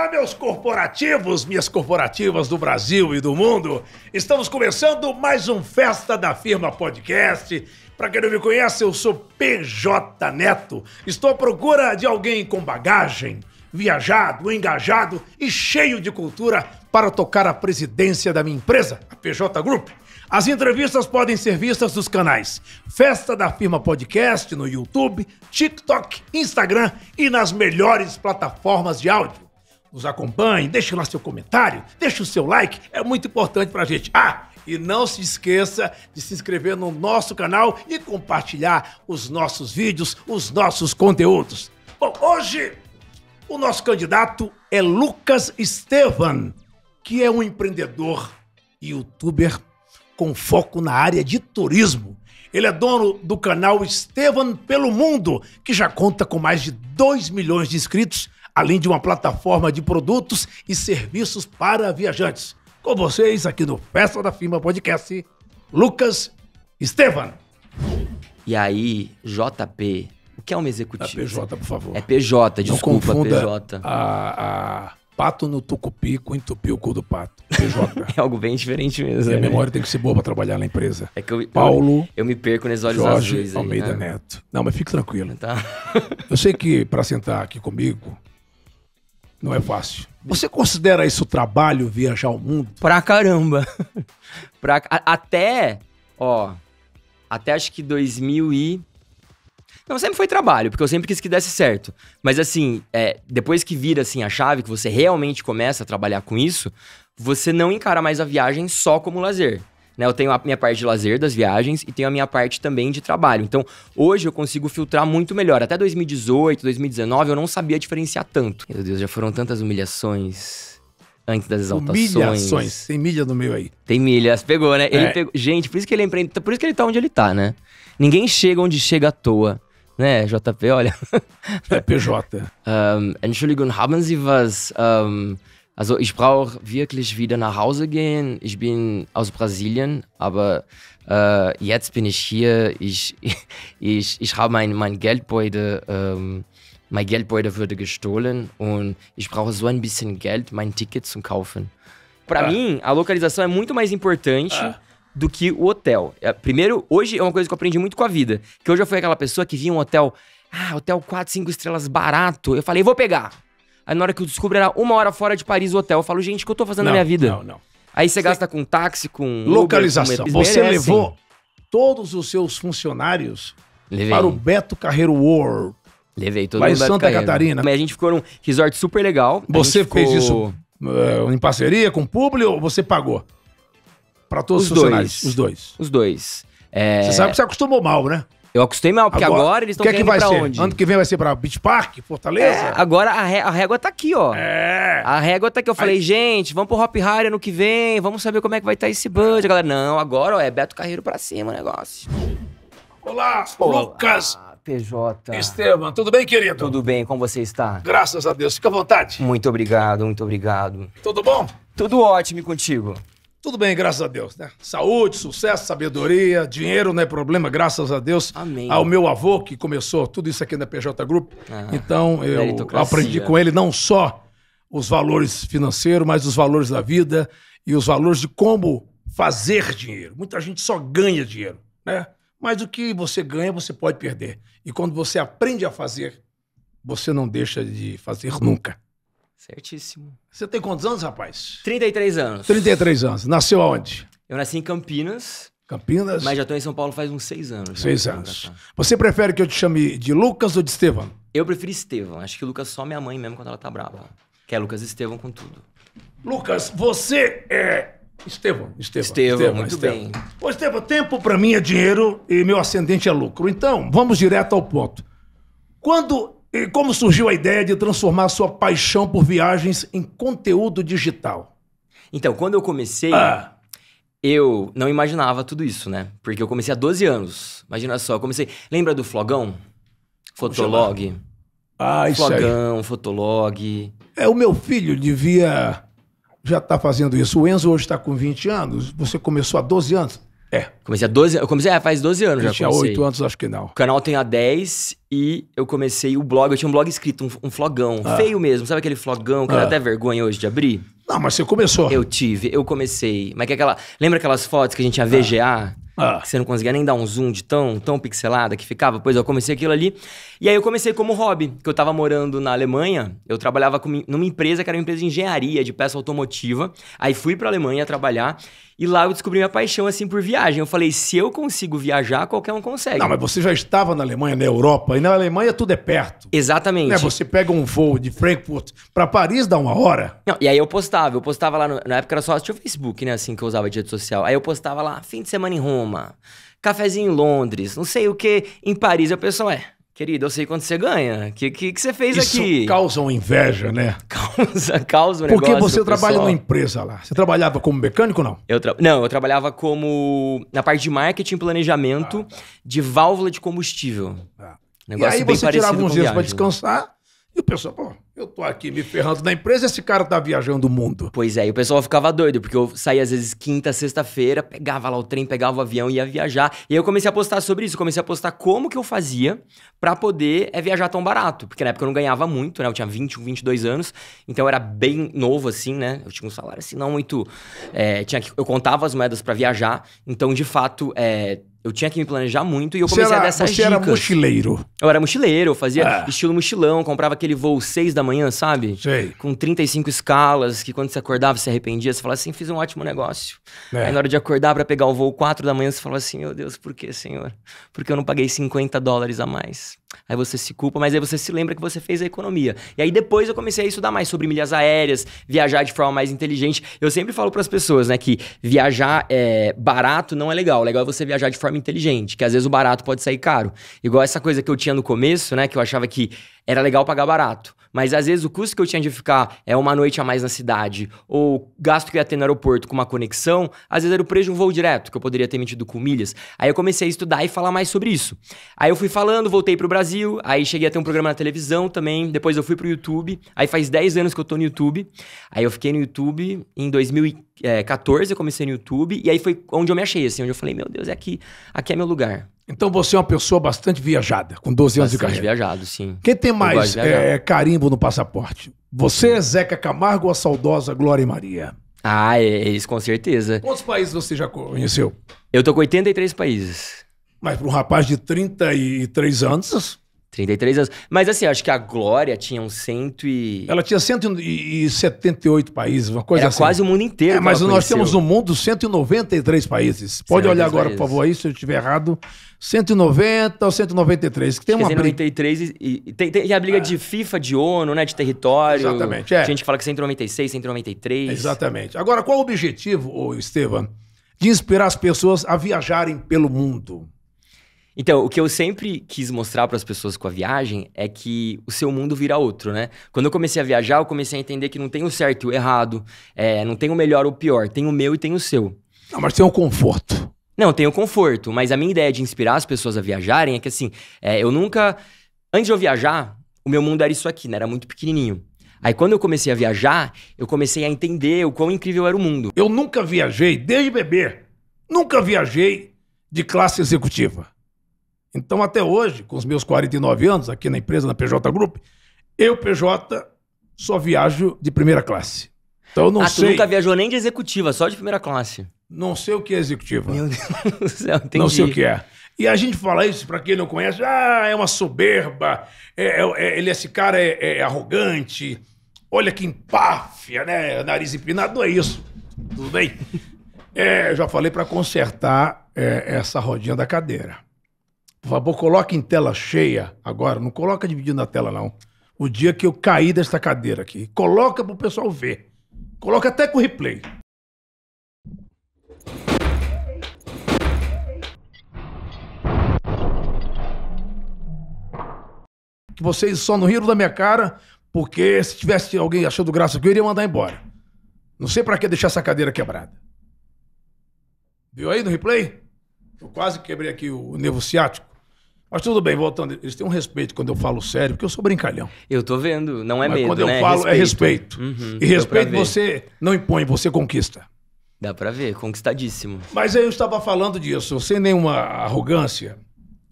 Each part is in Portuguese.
Olá, meus corporativos, minhas corporativas do Brasil e do mundo. Estamos começando mais um Festa da Firma Podcast. Para quem não me conhece, eu sou PJ Neto. Estou à procura de alguém com bagagem, viajado, engajado e cheio de cultura para tocar a presidência da minha empresa, a PJ Group. As entrevistas podem ser vistas nos canais Festa da Firma Podcast no YouTube, TikTok, Instagram e nas melhores plataformas de áudio nos acompanhe, deixe lá seu comentário, deixe o seu like, é muito importante para a gente. Ah, e não se esqueça de se inscrever no nosso canal e compartilhar os nossos vídeos, os nossos conteúdos. Bom, hoje o nosso candidato é Lucas Estevan, que é um empreendedor e youtuber com foco na área de turismo. Ele é dono do canal Estevan pelo Mundo, que já conta com mais de 2 milhões de inscritos além de uma plataforma de produtos e serviços para viajantes. Com vocês aqui no Festa da Firma Podcast, Lucas Estevan. E aí, JP, o que é um executivo? É PJ, por favor. É PJ, desculpa, Não confunda PJ. A, a pato no tucupi com entupir o cu do pato. PJ. é algo bem diferente mesmo. E a né? memória tem que ser boa para trabalhar na empresa. É que eu, Paulo. Eu, eu me perco nos olhos Jorge azuis. Almeida aí, né? Neto. Não, mas fique tranquilo. Tá. eu sei que para sentar aqui comigo, não é fácil. Você considera isso trabalho, viajar o mundo? Pra caramba. pra, a, até, ó, até acho que 2000 e... Não, sempre foi trabalho, porque eu sempre quis que desse certo. Mas assim, é, depois que vira assim a chave, que você realmente começa a trabalhar com isso, você não encara mais a viagem só como lazer. Né? Eu tenho a minha parte de lazer das viagens e tenho a minha parte também de trabalho. Então, hoje eu consigo filtrar muito melhor. Até 2018, 2019, eu não sabia diferenciar tanto. Meu Deus, já foram tantas humilhações antes das exaltações. Humilhações. Tem milha no meio aí. Tem milhas. Pegou, né? Ele é. pegou. Gente, por isso que ele é empreende. Por isso que ele tá onde ele tá, né? Ninguém chega onde chega à toa. Né, JP, olha. É PJ. um, Entschuldigung, haben Sie was um, Also ich brauche wirklich wieder nach Hause gehen. Ich bin aus Brasilien, aber äh, jetzt bin ich hier. Ich, ich, ich habe mein, mein Geldbeutel, ähm, mein Geldbeutel wurde gestohlen und ich brauche so ein bisschen Geld, mein Ticket zu kaufen. Para ah. mim, a localização é muito mais importante. Ah. do que o hotel. É, primeiro, hoje é uma coisa que eu aprendi muito com a vida. Que hoje eu fui aquela pessoa que via um hotel, ah, hotel 4, 5 estrelas barato. Eu falei, vou pegar. Aí na hora que eu descubro, era uma hora fora de Paris o hotel. Eu falo, gente, o que eu tô fazendo não, na minha vida? Não, não. Aí você, gasta com táxi, com. Localização. Uber, com... Você levou todos os seus funcionários Levei. para o Beto Carreiro World. Levei todo mundo. Lá em Santa Carreiro. Catarina. Mas a gente ficou num resort super legal. Você ficou... fez isso uh, em parceria com o público ou você pagou? Para todos os, os funcionários. Dois. Os dois. Os dois. É... Você sabe que você acostumou mal, né? Eu acostei mal, porque agora, agora eles estão que é que vai pra ser? onde? Ano que vem vai ser pra Beach Park, Fortaleza? É, agora a, ré, a, régua tá aqui, ó. É. A régua tá aqui. Eu falei, Aí... gente, vamos pro Hop Hard ano que vem, vamos saber como é que vai estar tá esse budget. A galera, não, agora ó, é Beto Carreiro pra cima o negócio. Olá, Olá. Lucas. Ah, PJ. Estevam, tudo bem, querido? Tudo bem, como você está? Graças a Deus, fica à vontade. Muito obrigado, muito obrigado. Tudo bom? Tudo ótimo contigo. Tudo bem, graças a Deus, né? Saúde, sucesso, sabedoria, dinheiro não é problema, graças a Deus. Amém. Ao meu avô, que começou tudo isso aqui na PJ Group. Ah, então, eu aprendi com ele não só os valores financeiros, mas os valores da vida e os valores de como fazer dinheiro. Muita gente só ganha dinheiro, né? Mas o que você ganha, você pode perder. E quando você aprende a fazer, você não deixa de fazer nunca. Certíssimo. Você tem quantos anos, rapaz? 33 anos. 33 anos. Nasceu aonde? Eu nasci em Campinas. Campinas. Mas já estou em São Paulo faz uns seis anos. Né? Seis anos. Tá. Você prefere que eu te chame de Lucas ou de Estevam? Eu prefiro Estevam. Acho que Lucas só minha mãe mesmo quando ela tá brava. Que é Lucas Estevam com tudo. Lucas, você é Estevam, Estevam. Estevão, muito bem. Ô, Estevão, tempo para mim é dinheiro e meu ascendente é lucro. Então, vamos direto ao ponto. Quando e como surgiu a ideia de transformar sua paixão por viagens em conteúdo digital? Então, quando eu comecei, ah. eu não imaginava tudo isso, né? Porque eu comecei há 12 anos. Imagina só, eu comecei. Lembra do Flogão? Fotolog? Ah, isso Flogão, aí. Fotolog. É, o meu filho devia já estar tá fazendo isso. O Enzo hoje está com 20 anos, você começou há 12 anos. É. Comecei há 12 Eu comecei, é, faz 12 anos eu já. Tinha 8 anos, acho que não. O canal tem há 10 e eu comecei o blog. Eu tinha um blog escrito, um, um flogão. Ah. Feio mesmo, sabe aquele flogão que ah. dá até vergonha hoje de abrir? Não, mas você começou. Eu tive, eu comecei. Mas que aquela. Lembra aquelas fotos que a gente tinha VGA? Ah. ah. Que você não conseguia nem dar um zoom de tão, tão pixelada que ficava? Pois eu comecei aquilo ali. E aí eu comecei como hobby, que eu tava morando na Alemanha. Eu trabalhava com, numa empresa que era uma empresa de engenharia de peça automotiva. Aí fui pra Alemanha trabalhar. E lá eu descobri minha paixão, assim, por viagem. Eu falei, se eu consigo viajar, qualquer um consegue. Não, mas você já estava na Alemanha, na Europa. E na Alemanha tudo é perto. Exatamente. Né? Você pega um voo de Frankfurt para Paris, dá uma hora. Não, e aí eu postava. Eu postava lá, no, na época era só tinha o Facebook, né, assim, que eu usava de rede social. Aí eu postava lá, fim de semana em Roma, cafezinho em Londres, não sei o que, em Paris. Aí o pessoal, é... Querido, eu sei quanto você ganha. O que, que, que, você fez Isso aqui? causa uma inveja, né? Causa, causa um Porque você trabalha numa empresa lá. Você trabalhava como mecânico ou não? Eu tra... Não, eu trabalhava como... Na parte de marketing e planejamento ah, tá. de válvula de combustível. Ah. Negócio e aí bem você tirava uns dias para descansar e o pessoal, pô, eu tô aqui me ferrando na empresa, esse cara tá viajando o mundo. Pois é, e o pessoal ficava doido, porque eu saía às vezes quinta, sexta-feira, pegava lá o trem, pegava o avião e ia viajar. E aí eu comecei a postar sobre isso, comecei a postar como que eu fazia para poder é, viajar tão barato. Porque na época eu não ganhava muito, né? Eu tinha 21, 22 anos, então eu era bem novo assim, né? Eu tinha um salário assim, não muito. É, tinha que, eu contava as moedas para viajar, então de fato. É, eu tinha que me planejar muito e eu comecei era, a dar essas você dicas. Você era mochileiro. Eu era mochileiro, eu fazia é. estilo mochilão, comprava aquele voo 6 da manhã, sabe? Sei. Com 35 escalas, que quando você acordava, você arrependia, você falava assim, fiz um ótimo negócio. É. Aí na hora de acordar para pegar o voo 4 da manhã, você falava assim, meu Deus, por que, senhor? Porque eu não paguei 50 dólares a mais. Aí você se culpa, mas aí você se lembra que você fez a economia. E aí depois eu comecei a estudar mais sobre milhas aéreas, viajar de forma mais inteligente. Eu sempre falo para as pessoas, né, que viajar é, barato não é legal. O legal é você viajar de forma inteligente, que às vezes o barato pode sair caro. Igual essa coisa que eu tinha no começo, né, que eu achava que era legal pagar barato. Mas às vezes o custo que eu tinha de ficar é uma noite a mais na cidade, ou gasto que eu ia ter no aeroporto com uma conexão, às vezes era o preço de um voo direto, que eu poderia ter metido com milhas. Aí eu comecei a estudar e falar mais sobre isso. Aí eu fui falando, voltei pro Brasil, aí cheguei a ter um programa na televisão também, depois eu fui pro YouTube, aí faz 10 anos que eu tô no YouTube. Aí eu fiquei no YouTube em 2014, eh, eu comecei no YouTube, e aí foi onde eu me achei, assim, onde eu falei, meu Deus, é aqui, aqui é meu lugar. Então você é uma pessoa bastante viajada, com 12 bastante anos de carreira. viajado, sim. Quem tem mais é, carimbo no passaporte? Você, sim. Zeca Camargo ou a saudosa Glória e Maria? Ah, eles é, é com certeza. Quantos países você já conheceu? Eu tô com 83 países. Mas para um rapaz de 33 anos, 33 anos. Mas assim, acho que a Glória tinha uns cento e... Ela tinha 178 países, uma coisa Era assim. quase o mundo inteiro. É, mas nós conheceu. temos no mundo 193 países. Pode olhar agora, países. por favor, aí, se eu estiver errado. 190 ou 193, que tem uma 193 briga. E, e, tem, tem e a briga é. de FIFA, de ONU, né, de território. Exatamente, é. A gente fala que 196, 193. Exatamente. Agora, qual o objetivo, Estevam, de inspirar as pessoas a viajarem pelo mundo? Então, o que eu sempre quis mostrar para as pessoas com a viagem é que o seu mundo vira outro, né? Quando eu comecei a viajar, eu comecei a entender que não tem o certo e o errado, é, não tem o melhor ou o pior, tem o meu e tem o seu. Não, mas tem o conforto. Não, tem o conforto, mas a minha ideia de inspirar as pessoas a viajarem é que assim, é, eu nunca. Antes de eu viajar, o meu mundo era isso aqui, né? Era muito pequenininho. Aí quando eu comecei a viajar, eu comecei a entender o quão incrível era o mundo. Eu nunca viajei, desde bebê, nunca viajei de classe executiva. Então, até hoje, com os meus 49 anos, aqui na empresa, na PJ Group, eu, PJ, só viajo de primeira classe. Então, eu não ah, sei. tu nunca viajou nem de executiva, só de primeira classe. Não sei o que é executiva. Meu Deus do céu, entendi. Não sei o que é. E a gente fala isso, para quem não conhece, ah, é uma soberba, é, é, é, ele, esse cara é, é arrogante, olha que empáfia, né? Nariz empinado, não é isso. Tudo bem? É, já falei para consertar é, essa rodinha da cadeira. Por favor, coloque em tela cheia agora. Não coloca dividido na tela, não. O dia que eu caí desta cadeira aqui. Coloca pro pessoal ver. Coloca até com replay. Que vocês só não riram da minha cara, porque se tivesse alguém achando graça que eu iria mandar embora. Não sei para que deixar essa cadeira quebrada. Viu aí no replay? Eu quase quebrei aqui o nervo ciático. Mas tudo bem, voltando. Eles têm um respeito quando eu falo sério, porque eu sou brincalhão. Eu tô vendo, não é Mas medo, quando eu né? é falo, é respeito. é respeito. Uhum, e respeito você não impõe, você conquista. Dá pra ver, conquistadíssimo. Mas eu estava falando disso, sem nenhuma arrogância.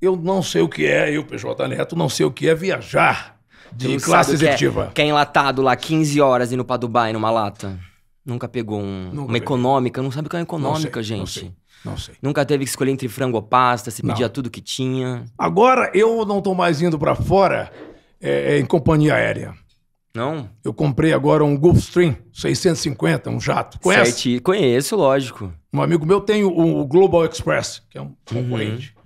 Eu não sei o que é, eu, PJ Neto, não sei o que é viajar de não classe executiva. Que é, que é enlatado lá 15 horas indo pra Dubai numa lata. Nunca pegou um, Nunca uma econômica, não sabe o que é uma econômica, sei, gente. Não sei. Nunca teve que escolher entre frango ou pasta, se pedia não. tudo que tinha. Agora eu não tô mais indo para fora é, é, em companhia aérea. Não? Eu comprei agora um Gulfstream 650, um jato. Conhece? Sete... Conheço, lógico. Um amigo meu tem o, o Global Express, que é um uhum. concorrente. Uhum.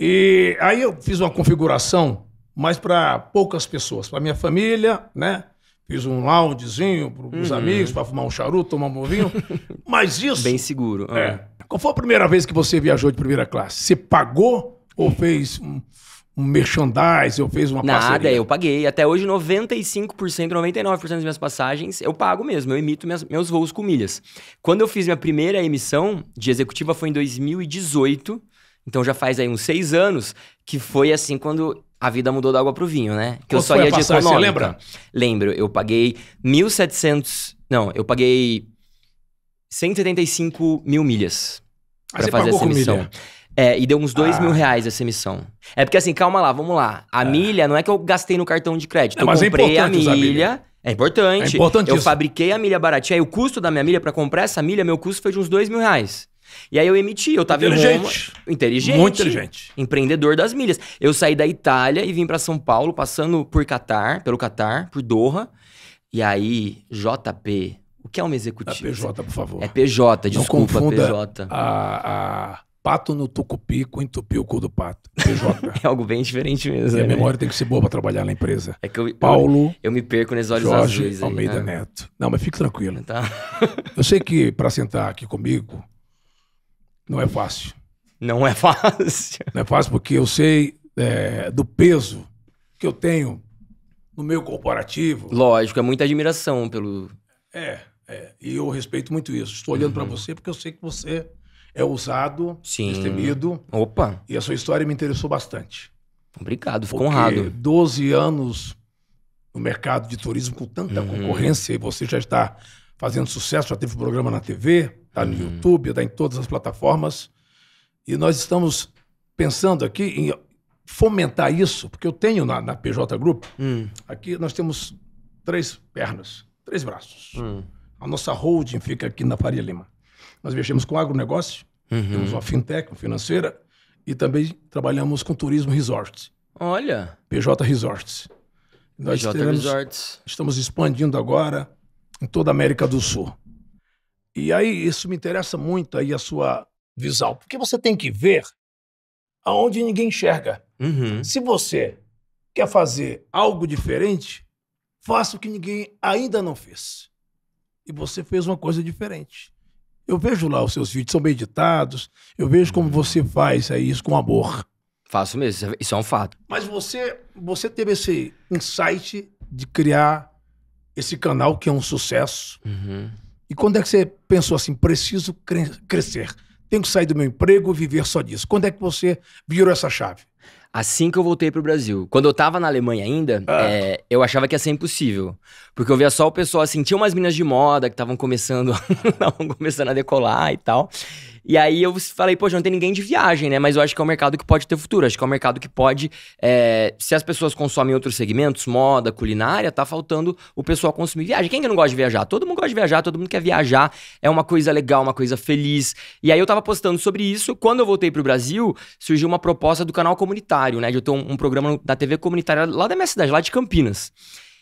E aí eu fiz uma configuração mais para poucas pessoas, para minha família, né? Fiz um loungezinho para os uhum. amigos, para fumar um charuto, tomar um bovinho. Mas isso. Bem seguro. É. é. Qual foi a primeira vez que você viajou de primeira classe? Você pagou ou fez um, um merchandise ou fez uma Nada, parceria? eu paguei. Até hoje, 95%, 99% das minhas passagens eu pago mesmo. Eu emito minhas, meus voos com milhas. Quando eu fiz minha primeira emissão de executiva foi em 2018. Então já faz aí uns seis anos que foi assim quando a vida mudou da água pro vinho, né? Que eu só ia de econômica. Você lembra? Lembro, eu paguei 1.700... Não, eu paguei 175 mil milhas ah, pra fazer essa missão. É, e deu uns dois ah. mil reais essa emissão. É porque assim, calma lá, vamos lá. A é. milha não é que eu gastei no cartão de crédito. Não, é, eu é comprei é a milha. milha. É importante. É importante. Eu fabriquei a milha baratinha. E o custo da minha milha para comprar essa milha, meu custo foi de uns dois mil reais. E aí eu emiti, eu tava inteligente. em Roma, inteligente, muito inteligente, empreendedor das milhas. Eu saí da Itália e vim para São Paulo, passando por Catar, pelo Catar, por Doha. E aí, JP, o que é uma executiva? É PJ, por favor. É PJ, desculpa, Não confunda PJ. A, a pato no tucupi com entupir o cu do pato. PJ. é algo bem diferente mesmo. E a né? memória tem que ser boa para trabalhar na empresa. É que eu, Paulo. Eu, eu me perco nesses olhos Jorge azuis. Aí, Almeida né? Neto. Não, mas fique tranquilo. Tá. eu sei que para sentar aqui comigo não é fácil. Não é fácil. Não é fácil porque eu sei é, do peso que eu tenho no meu corporativo. Lógico, é muita admiração pelo. É, é. E eu respeito muito isso. Estou olhando uhum. para você porque eu sei que você é ousado, Sim. destemido. Opa! E a sua história me interessou bastante. Obrigado, fico honrado. 12 anos no mercado de turismo com tanta uhum. concorrência e você já está fazendo sucesso, já teve um programa na TV. Está no uhum. YouTube, está em todas as plataformas. E nós estamos pensando aqui em fomentar isso, porque eu tenho na, na PJ Group, uhum. aqui nós temos três pernas, três braços. Uhum. A nossa holding fica aqui na Faria Lima. Nós mexemos com agronegócio, uhum. temos uma fintech, uma financeira, e também trabalhamos com turismo resorts. Olha! PJ Resorts. Nós PJ teremos, Resorts. estamos expandindo agora em toda a América do Sul. E aí isso me interessa muito aí a sua visão, porque você tem que ver aonde ninguém enxerga. Uhum. Se você quer fazer algo diferente, faça o que ninguém ainda não fez. E você fez uma coisa diferente. Eu vejo lá os seus vídeos, são bem editados eu vejo como uhum. você faz aí isso com amor. Faço mesmo, é, isso é um fato. Mas você, você teve esse insight de criar esse canal que é um sucesso. Uhum. E quando é que você pensou assim, preciso cre crescer, tenho que sair do meu emprego e viver só disso? Quando é que você virou essa chave? Assim que eu voltei pro Brasil. Quando eu tava na Alemanha ainda, ah. é, eu achava que ia ser impossível. Porque eu via só o pessoal, assim, tinha umas minas de moda que estavam começando, começando a decolar e tal. E aí eu falei, poxa, não tem ninguém de viagem, né? Mas eu acho que é um mercado que pode ter futuro. Acho que é um mercado que pode. É, se as pessoas consomem outros segmentos, moda, culinária, tá faltando o pessoal consumir viagem. Quem que não gosta de viajar? Todo mundo gosta de viajar, todo mundo quer viajar. É uma coisa legal, uma coisa feliz. E aí eu tava postando sobre isso. Quando eu voltei pro Brasil, surgiu uma proposta do canal comunitário, né? De eu ter um, um programa da TV comunitária lá da minha cidade, lá de Campinas.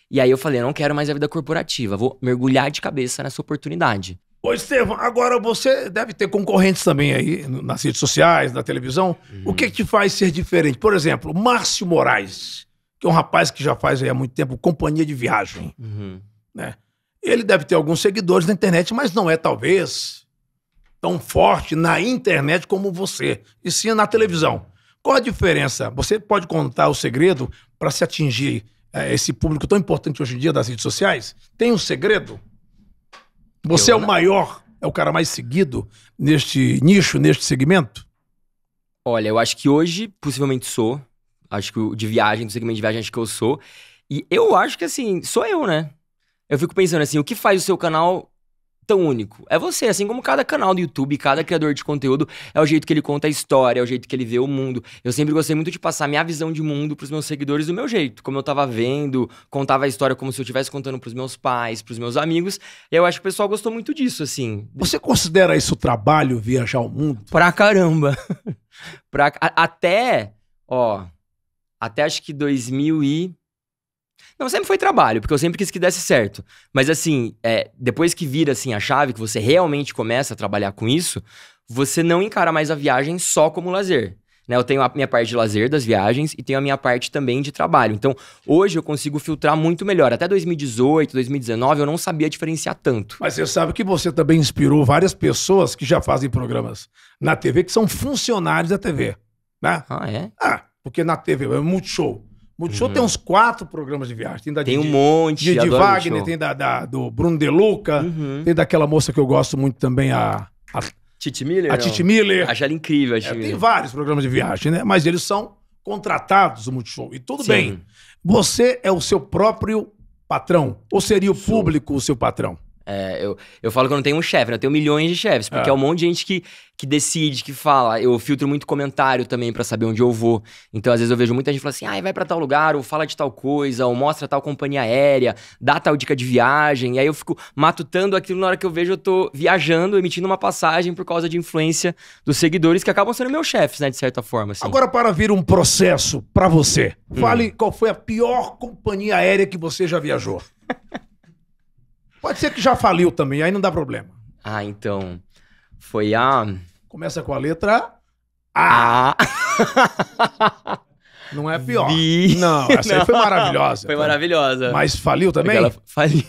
E aí eu falei, não quero mais a vida corporativa, vou mergulhar de cabeça nessa oportunidade. Ô, Estevam, agora você deve ter concorrentes também aí nas redes sociais, na televisão. Uhum. O que, é que te faz ser diferente? Por exemplo, Márcio Moraes, que é um rapaz que já faz aí há muito tempo companhia de viagem. Uhum. Né? Ele deve ter alguns seguidores na internet, mas não é talvez tão forte na internet como você, e sim na televisão. Qual a diferença? Você pode contar o segredo para se atingir é, esse público tão importante hoje em dia das redes sociais? Tem um segredo? Você é eu é o maior, é o cara mais seguido neste nicho, neste segmento? Olha, eu acho que hoje possivelmente sou. Acho que de viagem, do segmento de viagem, acho que eu sou. E eu acho que assim, sou eu, né? Eu fico pensando assim, o que faz o seu canal tão único. É você, assim como cada canal do YouTube, cada criador de conteúdo, é o jeito que ele conta a história, é o jeito que ele vê o mundo. Eu sempre gostei muito de passar minha visão de mundo pros meus seguidores do meu jeito, como eu tava vendo, contava a história como se eu estivesse contando pros meus pais, pros meus amigos. E eu acho que o pessoal gostou muito disso, assim. Você considera isso trabalho, viajar o mundo? Pra caramba. pra, até, ó, até acho que 2000 e não, sempre foi trabalho, porque eu sempre quis que desse certo. Mas assim, é, depois que vira assim a chave, que você realmente começa a trabalhar com isso, você não encara mais a viagem só como lazer. Né? Eu tenho a minha parte de lazer das viagens e tenho a minha parte também de trabalho. Então, hoje eu consigo filtrar muito melhor. Até 2018, 2019, eu não sabia diferenciar tanto. Mas você sabe que você também inspirou várias pessoas que já fazem programas na TV, que são funcionários da TV, né? Ah, é? Ah, porque na TV é muito show. Multishow uhum. tem uns quatro programas de viagem. Tem, da tem de, um monte. De, de Wagner, tem da, da, do Bruno Deluca, uhum. tem daquela moça que eu gosto muito também, a... a Titi Miller? A não. Titi Miller. Acho ela incrível. a é, tem vários programas de viagem, né? Mas eles são contratados o Multishow. E tudo Sim. bem. Você é o seu próprio patrão. Ou seria o Sou. público o seu patrão? É, eu, eu falo que eu não tenho um chefe, né? eu tenho milhões de chefes, porque é. é, um monte de gente que, que decide, que fala. Eu filtro muito comentário também para saber onde eu vou. Então, às vezes, eu vejo muita gente falando assim: ah, vai para tal lugar, ou fala de tal coisa, ou mostra tal companhia aérea, dá tal dica de viagem. E aí eu fico matutando aquilo na hora que eu vejo, eu tô viajando, emitindo uma passagem por causa de influência dos seguidores que acabam sendo meus chefes, né? De certa forma. Assim. Agora, para vir um processo para você, hum. fale hum. qual foi a pior companhia aérea que você já viajou. Pode ser que já faliu também, aí não dá problema. Ah, então. Foi a. Começa com a letra A. a... Não é pior. Vi... Não, essa não. aí foi maravilhosa. Foi tá? maravilhosa. Mas faliu é também? ela faliu.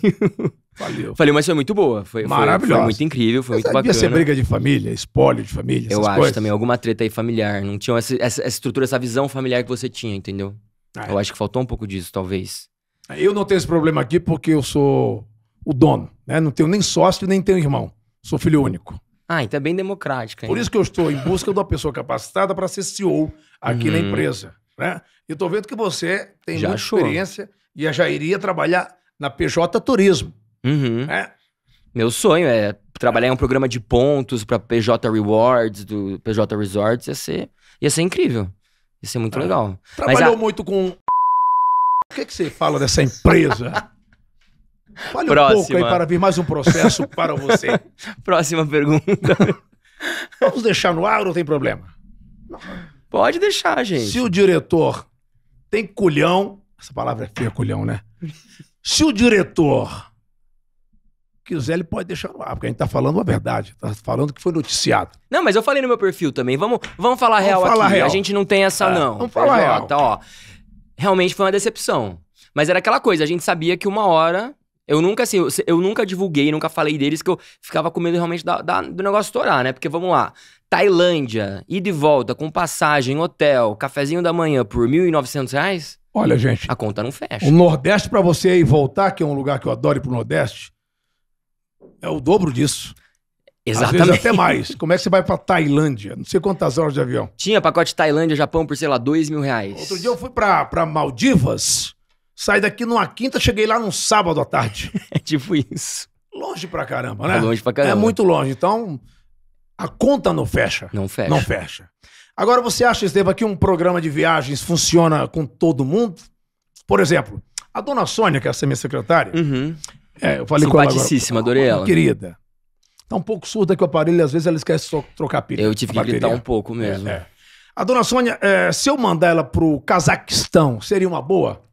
Faliu. faliu. mas foi muito boa. Foi, Maravilhosa. Foi, foi muito incrível, foi mas muito bacana. Devia ser briga de família, espólio de família, Eu acho também, alguma treta aí familiar. Não tinha essa, essa, essa estrutura, essa visão familiar que você tinha, entendeu? Ah, é. Eu acho que faltou um pouco disso, talvez. Eu não tenho esse problema aqui porque eu sou o dono. Né? Não tenho nem sócio, nem tenho irmão. Sou filho único. Ah, então é bem democrática. Por isso que eu estou em busca de uma pessoa capacitada para ser CEO aqui uhum. na empresa. Né? E estou vendo que você tem já muita achou. experiência e já iria trabalhar na PJ Turismo. Uhum. Né? Meu sonho é trabalhar em um programa de pontos para PJ Rewards, do PJ Resorts, ia ser, ia ser incrível. Ia ser muito tá. legal. Trabalhou a... muito com. O que, é que você fala dessa empresa? Fale Próxima. um pouco aí para vir mais um processo para você. Próxima pergunta. Vamos deixar no ar ou não tem problema? Pode deixar, gente. Se o diretor tem culhão. Essa palavra é feia, culhão, né? Se o diretor quiser, ele pode deixar no ar, porque a gente tá falando a verdade, tá falando que foi noticiado. Não, mas eu falei no meu perfil também. Vamos, vamos falar vamos real falar aqui. Real. A gente não tem essa, é, não. Vamos falar real. real. Ó, realmente foi uma decepção. Mas era aquela coisa, a gente sabia que uma hora eu nunca, assim, eu, eu, nunca divulguei, nunca falei deles, que eu ficava com medo realmente da, da, do negócio estourar, né? Porque vamos lá. Tailândia, ida e volta, com passagem, hotel, cafezinho da manhã por R$ 1.900? Olha, gente. A conta não fecha. O Nordeste, para você ir voltar, que é um lugar que eu adoro ir pro Nordeste, é o dobro disso. Exatamente. Às vezes até mais. Como é que você vai pra Tailândia? Não sei quantas horas de avião. Tinha pacote Tailândia, Japão por, sei lá, dois mil reais. Outro dia eu fui pra, pra Maldivas. Saí daqui numa quinta, cheguei lá num sábado à tarde. é tipo isso. Longe pra caramba, né? É longe pra caramba. É muito longe. Então, a conta não fecha. Não fecha. Não fecha. Agora, você acha, Estevam, que um programa de viagens funciona com todo mundo? Por exemplo, a dona Sônia, que é a minha secretária, uhum. é, eu falei com ela agora. adorei ah, ela. Querida. Tá um pouco surda que o aparelho, às vezes ela esquece só trocar pilha. Eu tive que gritar um pouco mesmo. É, é. A dona Sônia, é, se eu mandar ela pro Cazaquistão, seria uma boa?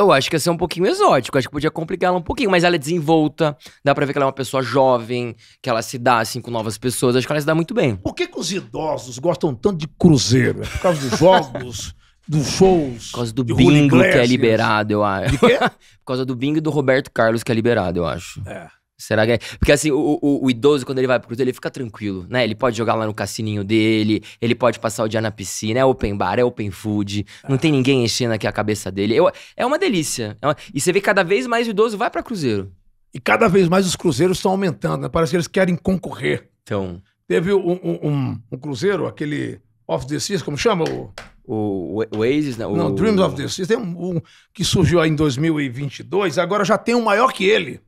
Eu acho que ia ser um pouquinho exótico, acho que podia complicar ela um pouquinho, mas ela é desenvolta, dá pra ver que ela é uma pessoa jovem, que ela se dá, assim, com novas pessoas, acho que ela se dá muito bem. Por que, que os idosos gostam tanto de cruzeiro? por causa dos jogos, dos shows? Por causa do bingo que é liberado, eu acho. De quê? por causa do bingo e do Roberto Carlos que é liberado, eu acho. É. Será que é? Porque assim, o, o, o, idoso, quando ele vai pro Cruzeiro, ele fica tranquilo, né? Ele pode jogar lá no cassininho dele, ele pode passar o dia na piscina, é open bar, é open food, não tem ninguém enchendo aqui a cabeça dele. Eu, é uma delícia. É uma... E você vê que cada vez mais o idoso vai para Cruzeiro. E cada vez mais os cruzeiros estão aumentando, né? Parece que eles querem concorrer. Então. Teve um, um, um, um cruzeiro, aquele Off the Seas, como chama? O, o, o né? não? Não, Dreams of the Seas. Tem um, que surgiu aí em 2022, agora já tem um maior que ele.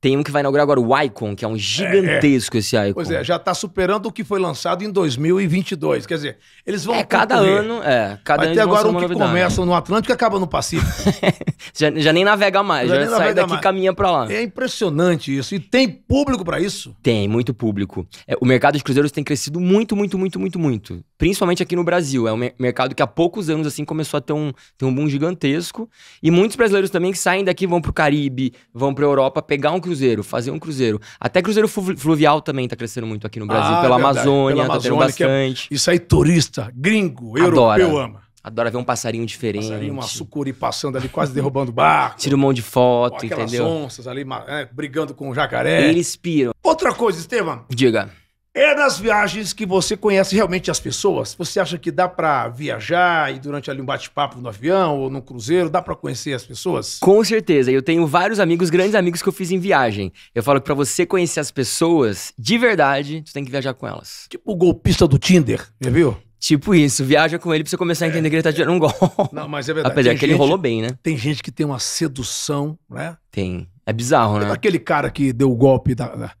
Tem um que vai inaugurar agora, o Icon, que é um gigantesco é, é. esse Icon. Pois é, já está superando o que foi lançado em 2022. Quer dizer, eles vão. É, cada ano. É, cada Mas ano. Até agora o que novidade. começa no Atlântico acaba no Pacífico. já, já, nem navega mais, já, já sai daqui e caminha para lá. É impressionante isso. E tem público para isso? Tem, muito público. É, o mercado de cruzeiros tem crescido muito, muito, muito, muito, muito. Principalmente aqui no Brasil. É um mercado que há poucos anos assim começou a ter um, ter um boom gigantesco. E muitos brasileiros também que saem daqui, vão para o Caribe, vão para Europa pegar um cruzeiro, fazer um cruzeiro. Até cruzeiro flu fluvial também tá crescendo muito aqui no Brasil, ah, pela, é Amazônia, pela Amazônia, tá tendo é bastante. É, isso aí, turista, gringo, Adora. europeu ama. Adora ver um passarinho diferente. Passarinho, uma sucuri passando ali, quase derrubando o barco. Tira um monte de foto, aquelas entendeu? onças ali, é, brigando com o jacaré. Eles piram. Outra coisa, Estevam. Diga. É nas viagens que você conhece realmente as pessoas. Você acha que dá para viajar e durante ali um bate-papo no avião ou no cruzeiro, dá para conhecer as pessoas? Com certeza. Eu tenho vários amigos, grandes amigos que eu fiz em viagem. Eu falo que para você conhecer as pessoas de verdade, tu tem que viajar com elas. Tipo o golpista do Tinder, viu? Tipo isso, viaja com ele pra você começar a é. entender é, que ele tá tirando um gol. Não, mas é verdade. Apesar tem que gente, ele rolou bem, né? Tem gente que tem uma sedução, né? Tem. É bizarro, é né? Aquele cara que deu o golpe da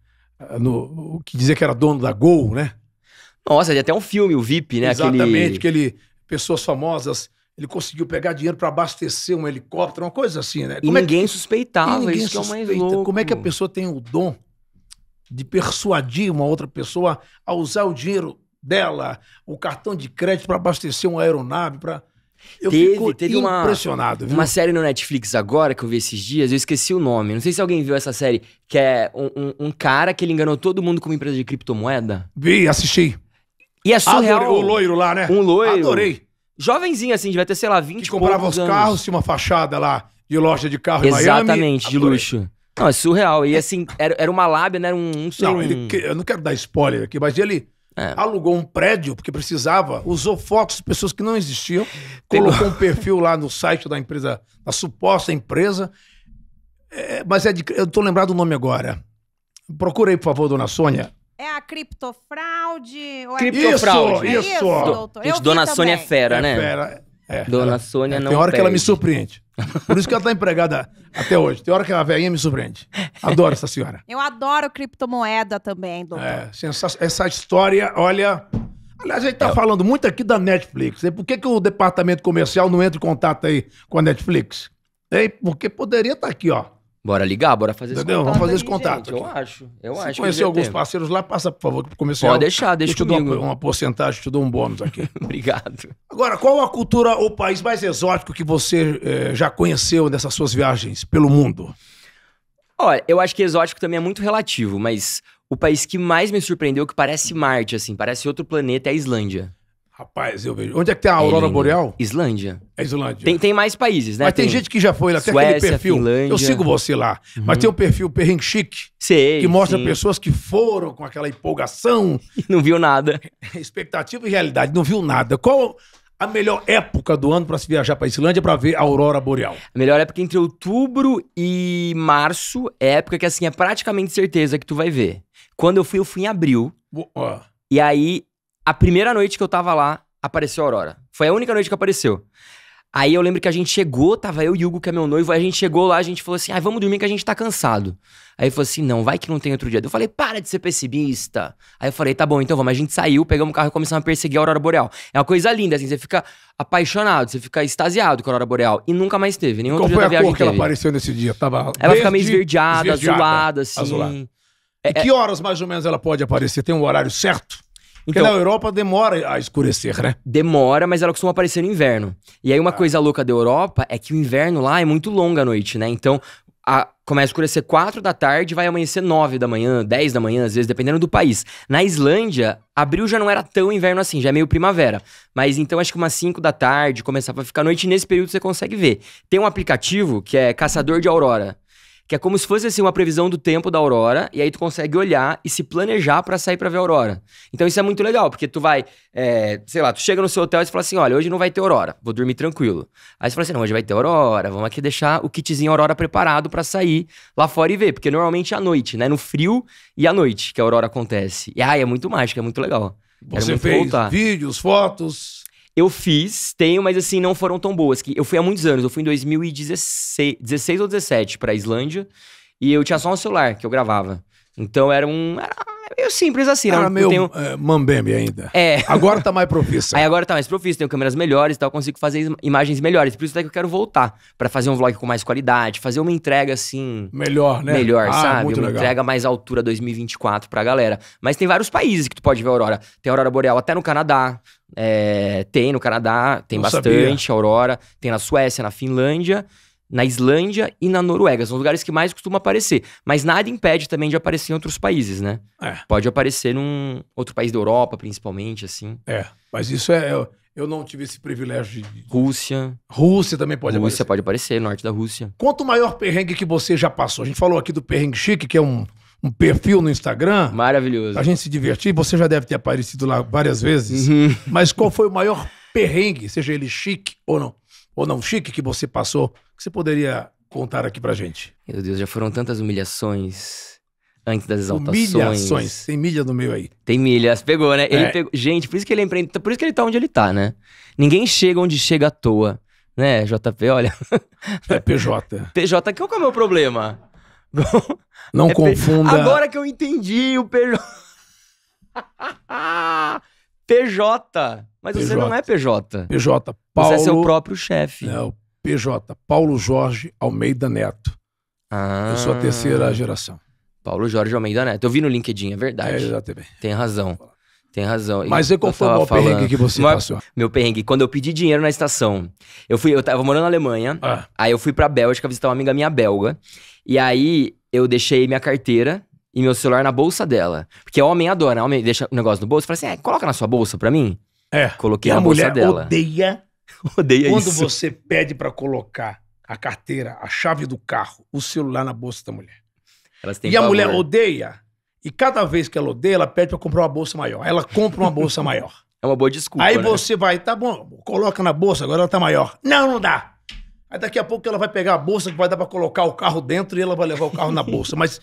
no, o que dizia que era dono da Gol, né? Nossa, tem até um filme, o VIP, né? Exatamente, aquele... ele pessoas famosas, ele conseguiu pegar dinheiro para abastecer um helicóptero, uma coisa assim, né? Como e ninguém é que... suspeitava, e ninguém isso é suspeita. é mais louco. Como é que a pessoa tem o dom de persuadir uma outra pessoa a usar o dinheiro dela, o cartão de crédito para abastecer uma aeronave, para eu teve, fico teve impressionado. Uma, viu? uma série no Netflix agora que eu vi esses dias, eu esqueci o nome. Não sei se alguém viu essa série, que é um, um, um cara que ele enganou todo mundo com uma empresa de criptomoeda. Vi, assisti. E é surreal. Adorei, o loiro lá, né? Um loiro. Adorei. Jovenzinho, assim, devia ter, sei lá, 20 Que comprava os anos. carros, tinha uma fachada lá de loja de carro Exatamente, em Miami. de luxo. Não, é surreal. E assim, era, era uma lábia, né? Era um... um não, um... Ele, eu não quero dar spoiler aqui, mas ele é. Alugou um prédio, porque precisava, usou fotos de pessoas que não existiam, colocou um perfil lá no site da empresa, da suposta empresa. É, mas é de, eu tô lembrado o nome agora. Procura aí, por favor, dona Sônia. É a criptofraude? Ou é... Criptofraude. Isso, isso. isso Gente, dona Sônia é fera, é né? É fera. É, Dona ela, Sônia é, não. Tem hora que ela me surpreende. Por isso que ela tá empregada até hoje. Tem hora que a velhinha me surpreende. Adoro essa senhora. Eu adoro criptomoeda também, doutor. É, essa história, olha. Aliás, a gente tá é. falando muito aqui da Netflix. E por que, que o departamento comercial não entra em contato aí com a Netflix? Ei, porque poderia estar tá aqui, ó. Bora ligar, bora fazer Entendeu? esse contato. Vamos fazer esse contato. Gente, eu acho. Eu Se acho. conhecer alguns parceiros lá, passa, por favor, para começar. Pode deixar, deixa eu te comigo. Dou uma, uma porcentagem, te dou um bônus aqui. Obrigado. Agora, qual a cultura ou país mais exótico que você eh, já conheceu nessas suas viagens pelo mundo? Olha, eu acho que exótico também é muito relativo, mas o país que mais me surpreendeu, que parece Marte, assim, parece outro planeta, é a Islândia. Rapaz, eu vejo. Onde é que tem a Aurora é, Boreal? Islândia. É Islândia. Tem, tem mais países, né? Mas tem, tem gente que já foi lá, tem Suécia, aquele perfil. Finlândia. Eu sigo você lá. Uhum. Mas tem o perfil Perrengue Sei, que mostra sim. pessoas que foram com aquela empolgação. Não viu nada. Expectativa e realidade, não viu nada. Qual a melhor época do ano para se viajar para Islândia para ver a aurora boreal? A melhor época entre outubro e março é época que assim é praticamente certeza que tu vai ver. Quando eu fui, eu fui em abril. Uh. E aí a primeira noite que eu tava lá, apareceu a Aurora. Foi a única noite que apareceu. Aí eu lembro que a gente chegou, tava eu e o Hugo, que é meu noivo, aí a gente chegou lá, a gente falou assim, ah, vamos dormir que a gente tá cansado. Aí ele falou assim, não, vai que não tem outro dia. Eu falei, para de ser pessimista. Aí eu falei, tá bom, então vamos. A gente saiu, pegamos o carro e começamos a perseguir a Aurora Boreal. É uma coisa linda, assim, você fica apaixonado, você fica extasiado com a Aurora Boreal. E nunca mais teve, nenhum Qual outro dia da viagem cor que ela apareceu nesse dia? Tava ela fica meio esverdeada, esverdeada azulada, assim. Azulada. É, que é horas mais ou menos ela pode aparecer? Tem um horário certo? Porque então, na Europa demora a escurecer, né? Demora, mas ela costuma aparecer no inverno. E aí uma ah. coisa louca da Europa é que o inverno lá é muito longa à noite, né? Então a, começa a escurecer 4 da tarde, vai amanhecer 9 da manhã, 10 da manhã, às vezes, dependendo do país. Na Islândia, abril já não era tão inverno assim, já é meio primavera. Mas então acho que umas 5 da tarde começava a ficar noite e nesse período você consegue ver. Tem um aplicativo que é Caçador de Aurora que é como se fosse assim uma previsão do tempo da aurora e aí tu consegue olhar e se planejar para sair para ver a aurora. Então isso é muito legal porque tu vai, é, sei lá, tu chega no seu hotel e tu fala assim, olha, hoje não vai ter aurora, vou dormir tranquilo. Aí você fala assim, não, hoje vai ter aurora, vamos aqui deixar o kitzinho aurora preparado para sair lá fora e ver, porque normalmente é à noite, né, no frio e à noite que a aurora acontece. E ai, é muito mágico, é muito legal. Você fez voltar. vídeos, fotos, eu fiz, tenho, mas assim, não foram tão boas. Que eu fui há muitos anos, eu fui em 2016 16 ou 17 pra Islândia. E eu tinha só um celular que eu gravava. Então era um. Era eu meio simples assim, né? Era não, meio tenho... é, mambembe ainda. É. Agora tá mais profissa. Aí agora tá mais profissa, tenho câmeras melhores e tal, consigo fazer imagens melhores. Por isso até que eu quero voltar para fazer um vlog com mais qualidade, fazer uma entrega assim... Melhor, né? Melhor, ah, sabe? Muito uma legal. entrega mais altura 2024 pra galera. Mas tem vários países que tu pode ver a aurora. Tem a aurora boreal até no Canadá. É, tem no Canadá, tem não bastante sabia. aurora. Tem na Suécia, na Finlândia na Islândia e na Noruega. São os lugares que mais costuma aparecer. Mas nada impede também de aparecer em outros países, né? É. Pode aparecer num outro país da Europa, principalmente, assim. É, mas isso é. Eu, eu não tive esse privilégio de. Rússia. Rússia também pode Rússia aparecer. Rússia pode aparecer, norte da Rússia. Quanto maior perrengue que você já passou? A gente falou aqui do perrengue chique, que é um, um perfil no Instagram. Maravilhoso. A gente se divertir. Você já deve ter aparecido lá várias vezes. Uhum. Mas qual foi o maior perrengue, seja ele chique ou não? ou não chique que você passou, que você poderia contar aqui pra gente? Meu Deus, já foram tantas humilhações antes das exaltações. Humilhações, tem milha no meio aí. Tem milhas, pegou, né? Ele é. pegou... Gente, por isso que ele é empreende, por isso que ele tá onde ele tá, né? Ninguém chega onde chega à toa, né, JP? Olha. É PJ. PJ, qual é que é o meu problema? Não é confunda. P... Agora que eu entendi o PJ. PJ. Mas PJ. você não é PJ. PJ, Paulo. Você é seu próprio chefe. Não, PJ, Paulo Jorge Almeida Neto. Ah. Eu sou a ah. terceira geração. Paulo Jorge Almeida Neto. Eu vi no LinkedIn, é verdade. É, exatamente. Tem razão. Tem razão. Mas e qual foi o perrengue que você passou? Meu perrengue, quando eu pedi dinheiro na estação, eu fui, eu tava morando na Alemanha, ah. aí eu fui pra Bélgica visitar uma amiga minha belga, e aí eu deixei minha carteira e meu celular na bolsa dela. Porque homem adora, né? homem deixa o negócio no bolso e fala assim: é, coloca na sua bolsa pra mim. É. Coloquei e na bolsa dela. Odeia, odeia quando isso. Quando você pede para colocar a carteira, a chave do carro, o celular na bolsa da mulher. Elas têm e favor. a mulher odeia, e cada vez que ela odeia, ela pede pra comprar uma bolsa maior. Ela compra uma bolsa maior. É uma boa desculpa. Aí né? você vai, tá bom, coloca na bolsa, agora ela tá maior. Não, não dá. Aí daqui a pouco ela vai pegar a bolsa que vai dar pra colocar o carro dentro e ela vai levar o carro na bolsa. Mas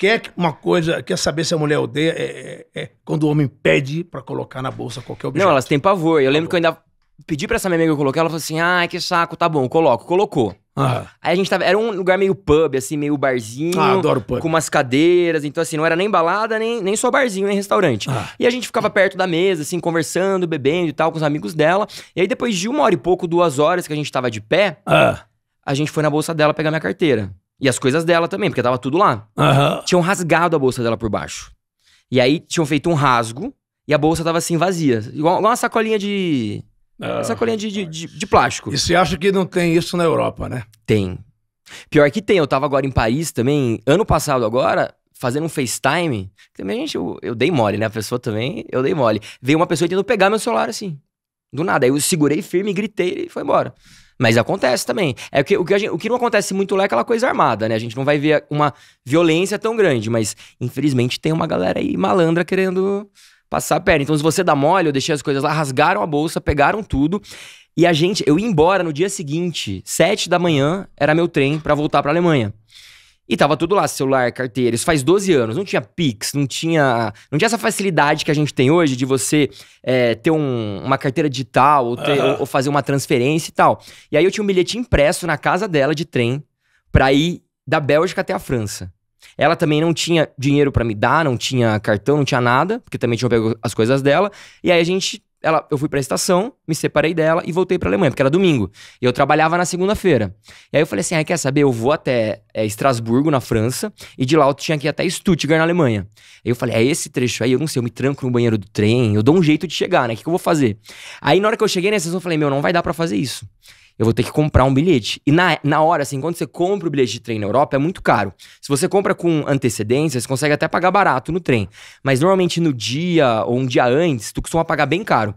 quer uma coisa, quer saber se a mulher odeia, é, é, é quando o homem pede para colocar na bolsa qualquer objeto. Não, elas têm pavor. Eu pavor. lembro tá que eu ainda pedi pra essa minha amiga colocar, ela falou assim: ai, que saco, tá bom, coloco. Colocou. Ah. Aí a gente tava. Era um lugar meio pub, assim, meio barzinho. Ah, adoro pub. Com umas cadeiras. Então, assim, não era nem balada, nem, nem só barzinho, nem restaurante. Ah. E a gente ficava perto da mesa, assim, conversando, bebendo e tal, com os amigos dela. E aí, depois de uma hora e pouco, duas horas que a gente tava de pé, ah. a gente foi na bolsa dela pegar minha carteira. E as coisas dela também, porque tava tudo lá. Uhum. Tinham rasgado a bolsa dela por baixo. E aí tinham feito um rasgo e a bolsa tava assim vazia. Igual, igual uma sacolinha de. sacolinha de, de, de, de plástico. E você acha que não tem isso na Europa, né? Tem. Pior que tem, eu tava agora em Paris também, ano passado agora, fazendo um FaceTime. Também, gente, eu, eu dei mole, né? A pessoa também, eu dei mole. Veio uma pessoa tentando pegar meu celular assim. Do nada. Aí eu segurei firme, gritei e foi embora. Mas acontece também. É que, o, que gente, o que não acontece muito lá é aquela coisa armada, né? A gente não vai ver uma violência tão grande, mas infelizmente tem uma galera aí malandra querendo passar a perna. Então, se você dá mole, eu deixei as coisas lá, rasgaram a bolsa, pegaram tudo. E a gente, eu ia embora no dia seguinte, sete da manhã, era meu trem para voltar para Alemanha. E tava tudo lá, celular, carteira. Isso faz 12 anos. Não tinha Pix, não tinha, não tinha essa facilidade que a gente tem hoje de você é, ter um, uma carteira digital ou, ter, ou, ou, fazer uma transferência e tal. E aí eu tinha um bilhete impresso na casa dela de trem pra ir da Bélgica até a França. Ela também não tinha dinheiro para me dar, não tinha cartão, não tinha nada, porque também tinha pego as coisas dela. E aí a gente ela, eu fui pra estação, me separei dela e voltei pra Alemanha, porque era domingo. E eu trabalhava na segunda-feira. E aí eu falei assim: ah, quer saber? Eu vou até é, Estrasburgo, na França, e de lá eu tinha que ir até Stuttgart, na Alemanha. Aí eu falei: é esse trecho aí, eu não sei, eu me tranco no banheiro do trem, eu dou um jeito de chegar, né? O que, que eu vou fazer? Aí na hora que eu cheguei na estação, eu falei: meu, não vai dar para fazer isso eu vou ter que comprar um bilhete. E na, na hora, assim, quando você compra o bilhete de trem na Europa, é muito caro. Se você compra com antecedência, você consegue até pagar barato no trem. Mas normalmente no dia ou um dia antes, tu costuma pagar bem caro.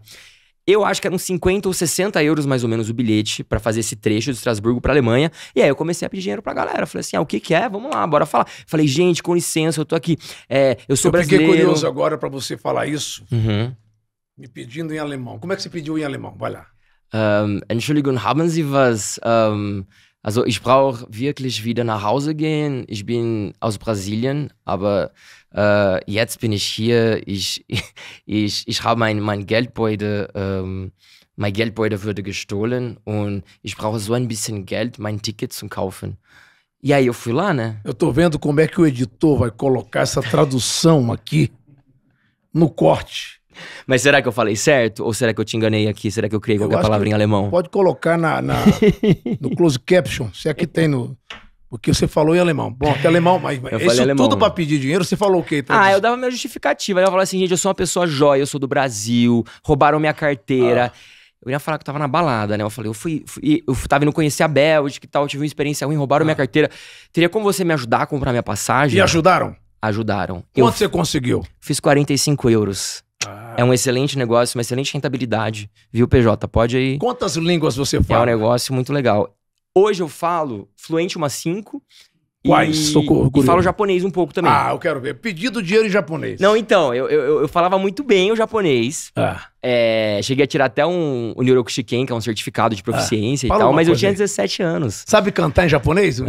Eu acho que eram 50 ou 60 euros mais ou menos o bilhete para fazer esse trecho de Estrasburgo para Alemanha. E aí eu comecei a pedir dinheiro pra galera. Falei assim: ah, o que que é? Vamos lá, bora falar. Falei, gente, com licença, eu tô aqui. É, eu sou eu brasileiro. Eu fiquei curioso agora para você falar isso, uhum. me pedindo em alemão. Como é que você pediu em alemão? Vai lá. ähm, Entschuldigung, haben Sie was? Ähm, also ich brauche wirklich wieder nach Hause gehen. Ich bin aus Brasilien, aber äh, jetzt bin ich hier. Ich, ich, ich habe mein, mein Geldbeutel, ähm, mein Geldbeutel wurde gestohlen und ich brauche so ein bisschen Geld, mein Ticket zu kaufen. E aí eu fui lá, né? Eu tô vendo como é que o editor vai colocar essa tradução aqui no corte. Mas será que eu falei certo? Ou será que eu te enganei aqui? Será que eu criei eu qualquer palavra em alemão? Pode colocar na, na no close caption, se é que tem no. Porque você falou em alemão. Bom, até alemão, mas eu isso alemão, tudo para pedir dinheiro, você falou o quê? ah, eu dava minha justificativa. Eu falava assim, gente, eu sou uma pessoa jóia, eu sou do Brasil, roubaram minha carteira. Ah. Eu ia falar que eu tava na balada, né? Eu falei, eu fui, fui eu tava indo conhecer a Bélgica e tal, tive uma experiência ruim, roubaram ah. minha carteira. Teria como você me ajudar a comprar minha passagem? E ajudaram? Ajudaram. Quanto eu você conseguiu? Fiz 45 euros. É um ah. excelente negócio, uma excelente rentabilidade, viu, PJ? Pode aí. Quantas línguas você fala? É um negócio muito legal. Hoje eu falo fluente umas cinco Quais? Socorro, e falo japonês um pouco também. Ah, eu quero ver. Pedido dinheiro em japonês. Não, então, eu, eu, eu falava muito bem o japonês. Ah. É, cheguei a tirar até um, um Neurokushiken, que é um certificado de ah. proficiência ah. e tal, mas eu tinha 17 anos. Sabe cantar em japonês? Uh,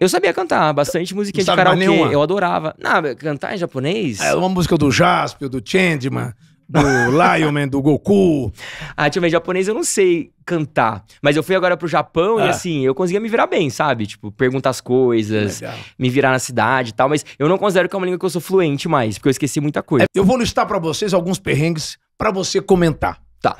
eu sabia cantar, bastante musiquinha de karaokê. Eu adorava. Não, cantar em japonês... É uma música do Jasper, do Chandman do Lion Man, do Goku. Ah, tio, mas japonês eu não sei cantar. Mas eu fui agora pro Japão ah. e assim, eu conseguia me virar bem, sabe? Tipo, perguntar as coisas, Legal. me virar na cidade e tal. Mas eu não considero que é uma língua que eu sou fluente mais, porque eu esqueci muita coisa. É, eu vou listar para vocês alguns perrengues para você comentar. Tá.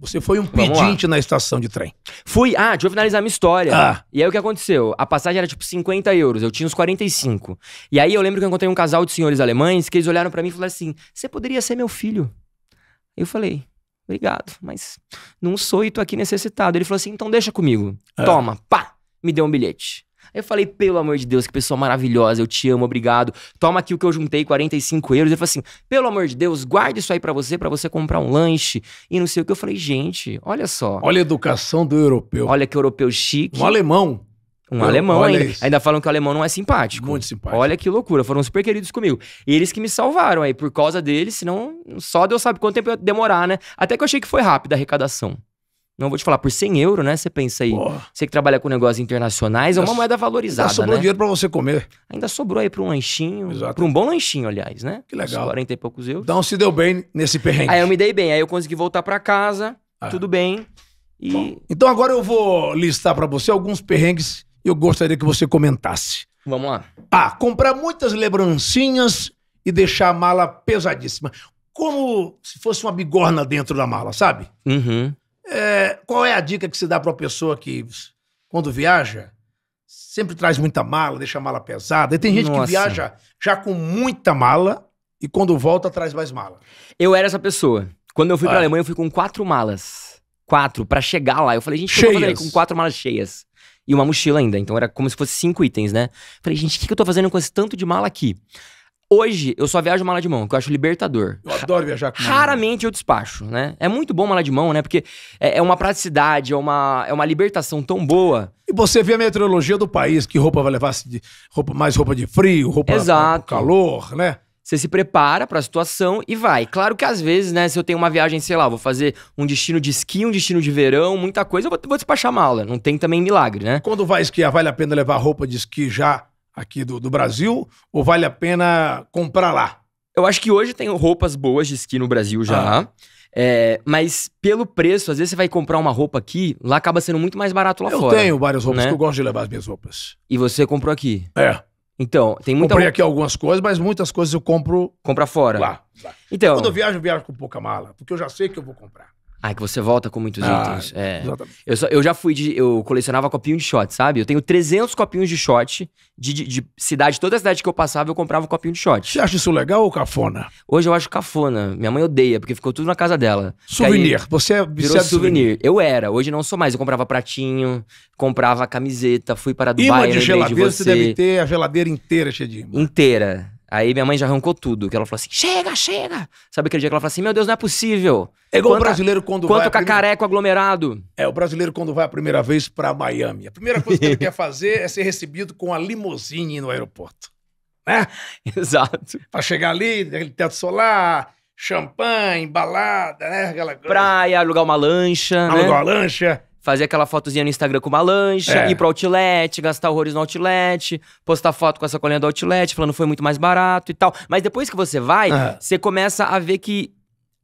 Você foi um pedinte na estação de trem. Fui. Ah, deixa eu finalizar minha história. Ah. E aí o que aconteceu? A passagem era tipo 50 euros, eu tinha uns 45. E aí eu lembro que eu encontrei um casal de senhores alemães que eles olharam para mim e falaram assim: Você poderia ser meu filho? Eu falei: Obrigado, mas não sou e tô aqui necessitado. Ele falou assim: Então deixa comigo. Ah. Toma, pá, me deu um bilhete. Aí eu falei, pelo amor de Deus, que pessoa maravilhosa, eu te amo, obrigado. Toma aqui o que eu juntei, 45 euros. Ele falou assim, pelo amor de Deus, guarde isso aí para você, para você comprar um lanche e não sei o que. Eu falei, gente, olha só. Olha a educação do europeu. Olha que europeu chique. Um alemão. Um eu, alemão ainda. Isso. Ainda falam que o alemão não é simpático. Muito simpático. Olha que loucura, foram super queridos comigo. E eles que me salvaram aí por causa deles, senão só Deus sabe quanto tempo ia demorar, né? Até que eu achei que foi rápida a arrecadação. Não vou te falar, por 100 euros, né? Você pensa aí. Porra. Você que trabalha com negócios internacionais, é uma moeda valorizada. Ainda sobrou né? dinheiro pra você comer. Ainda sobrou aí pra um lanchinho. Exato. Pra um bom lanchinho, aliás, né? Que legal. Uns 40 e poucos euros. Então se deu bem nesse perrengue. Aí eu me dei bem. Aí eu consegui voltar pra casa, ah. tudo bem. E... Bom, então agora eu vou listar pra você alguns perrengues e eu gostaria que você comentasse. Vamos lá. Ah, comprar muitas lembrancinhas e deixar a mala pesadíssima. Como se fosse uma bigorna dentro da mala, sabe? Uhum. É, qual é a dica que se dá para uma pessoa que, quando viaja, sempre traz muita mala, deixa a mala pesada? E tem gente Nossa. que viaja já com muita mala e quando volta traz mais mala. Eu era essa pessoa. Quando eu fui ah. para Alemanha, eu fui com quatro malas. Quatro, para chegar lá. Eu falei, gente, eu tô com quatro malas cheias. E uma mochila ainda. Então era como se fosse cinco itens, né? Falei, gente, o que, que eu tô fazendo com esse tanto de mala aqui? Hoje, eu só viajo mala de mão, que eu acho libertador. Eu adoro viajar com mala. Raramente eu despacho, né? É muito bom mala de mão, né? Porque é, é uma praticidade, é uma, é uma libertação tão boa. E você vê a meteorologia do país, que roupa vai levar de, roupa, mais roupa de frio, roupa Exato. calor, né? Você se prepara para a situação e vai. Claro que às vezes, né, se eu tenho uma viagem, sei lá, vou fazer um destino de esqui, um destino de verão, muita coisa, eu vou, vou despachar mala. Não tem também milagre, né? Quando vai esquiar, vale a pena levar roupa de esqui já aqui do, do Brasil ou vale a pena comprar lá? Eu acho que hoje tem roupas boas de esqui no Brasil já. Ah. É, mas pelo preço, às vezes você vai comprar uma roupa aqui, lá acaba sendo muito mais barato lá eu fora. Eu tenho várias roupas né? que eu gosto de levar as minhas roupas. E você comprou aqui? É. Então, tem muita Comprei roupa... aqui algumas coisas, mas muitas coisas eu compro. Compra fora. Lá. lá. Então. Quando eu viajo, eu viajo com pouca mala, porque eu já sei que eu vou comprar. Ah, que você volta com muitos ah, itens. É. Eu, só, eu já fui de. Eu colecionava copinhos de shot, sabe? Eu tenho 300 copinhos de shot de, de, de cidade. Toda cidade que eu passava, eu comprava um copinho de shot. Você acha isso legal ou cafona? Hoje eu acho cafona. Minha mãe odeia, porque ficou tudo na casa dela. Souvenir. você é virou souvenir. souvenir. Eu era, hoje não sou mais. Eu comprava pratinho, comprava camiseta, fui para Dubai. Imã de geladeira, de você. você deve ter a geladeira inteira cheia de Inteira. Aí minha mãe já arrancou tudo, que ela falou assim: chega, chega! Sabe aquele dia que ela falou assim: meu Deus, não é possível. É igual quanto, o brasileiro quando quanto vai. Quanto cacareco primeira... aglomerado. É, o brasileiro quando vai a primeira vez para Miami. A primeira coisa que ele quer fazer é ser recebido com a limousine no aeroporto. Né? Exato. Para chegar ali, aquele teto solar, champanhe, balada, né? Aquela... Praia, alugar uma lancha. Alugar né? uma lancha fazer aquela fotozinha no Instagram com uma lancha, é. ir pro outlet, gastar horrores no outlet, postar foto com a sacolinha do outlet, falando foi muito mais barato e tal. Mas depois que você vai, uhum. você começa a ver que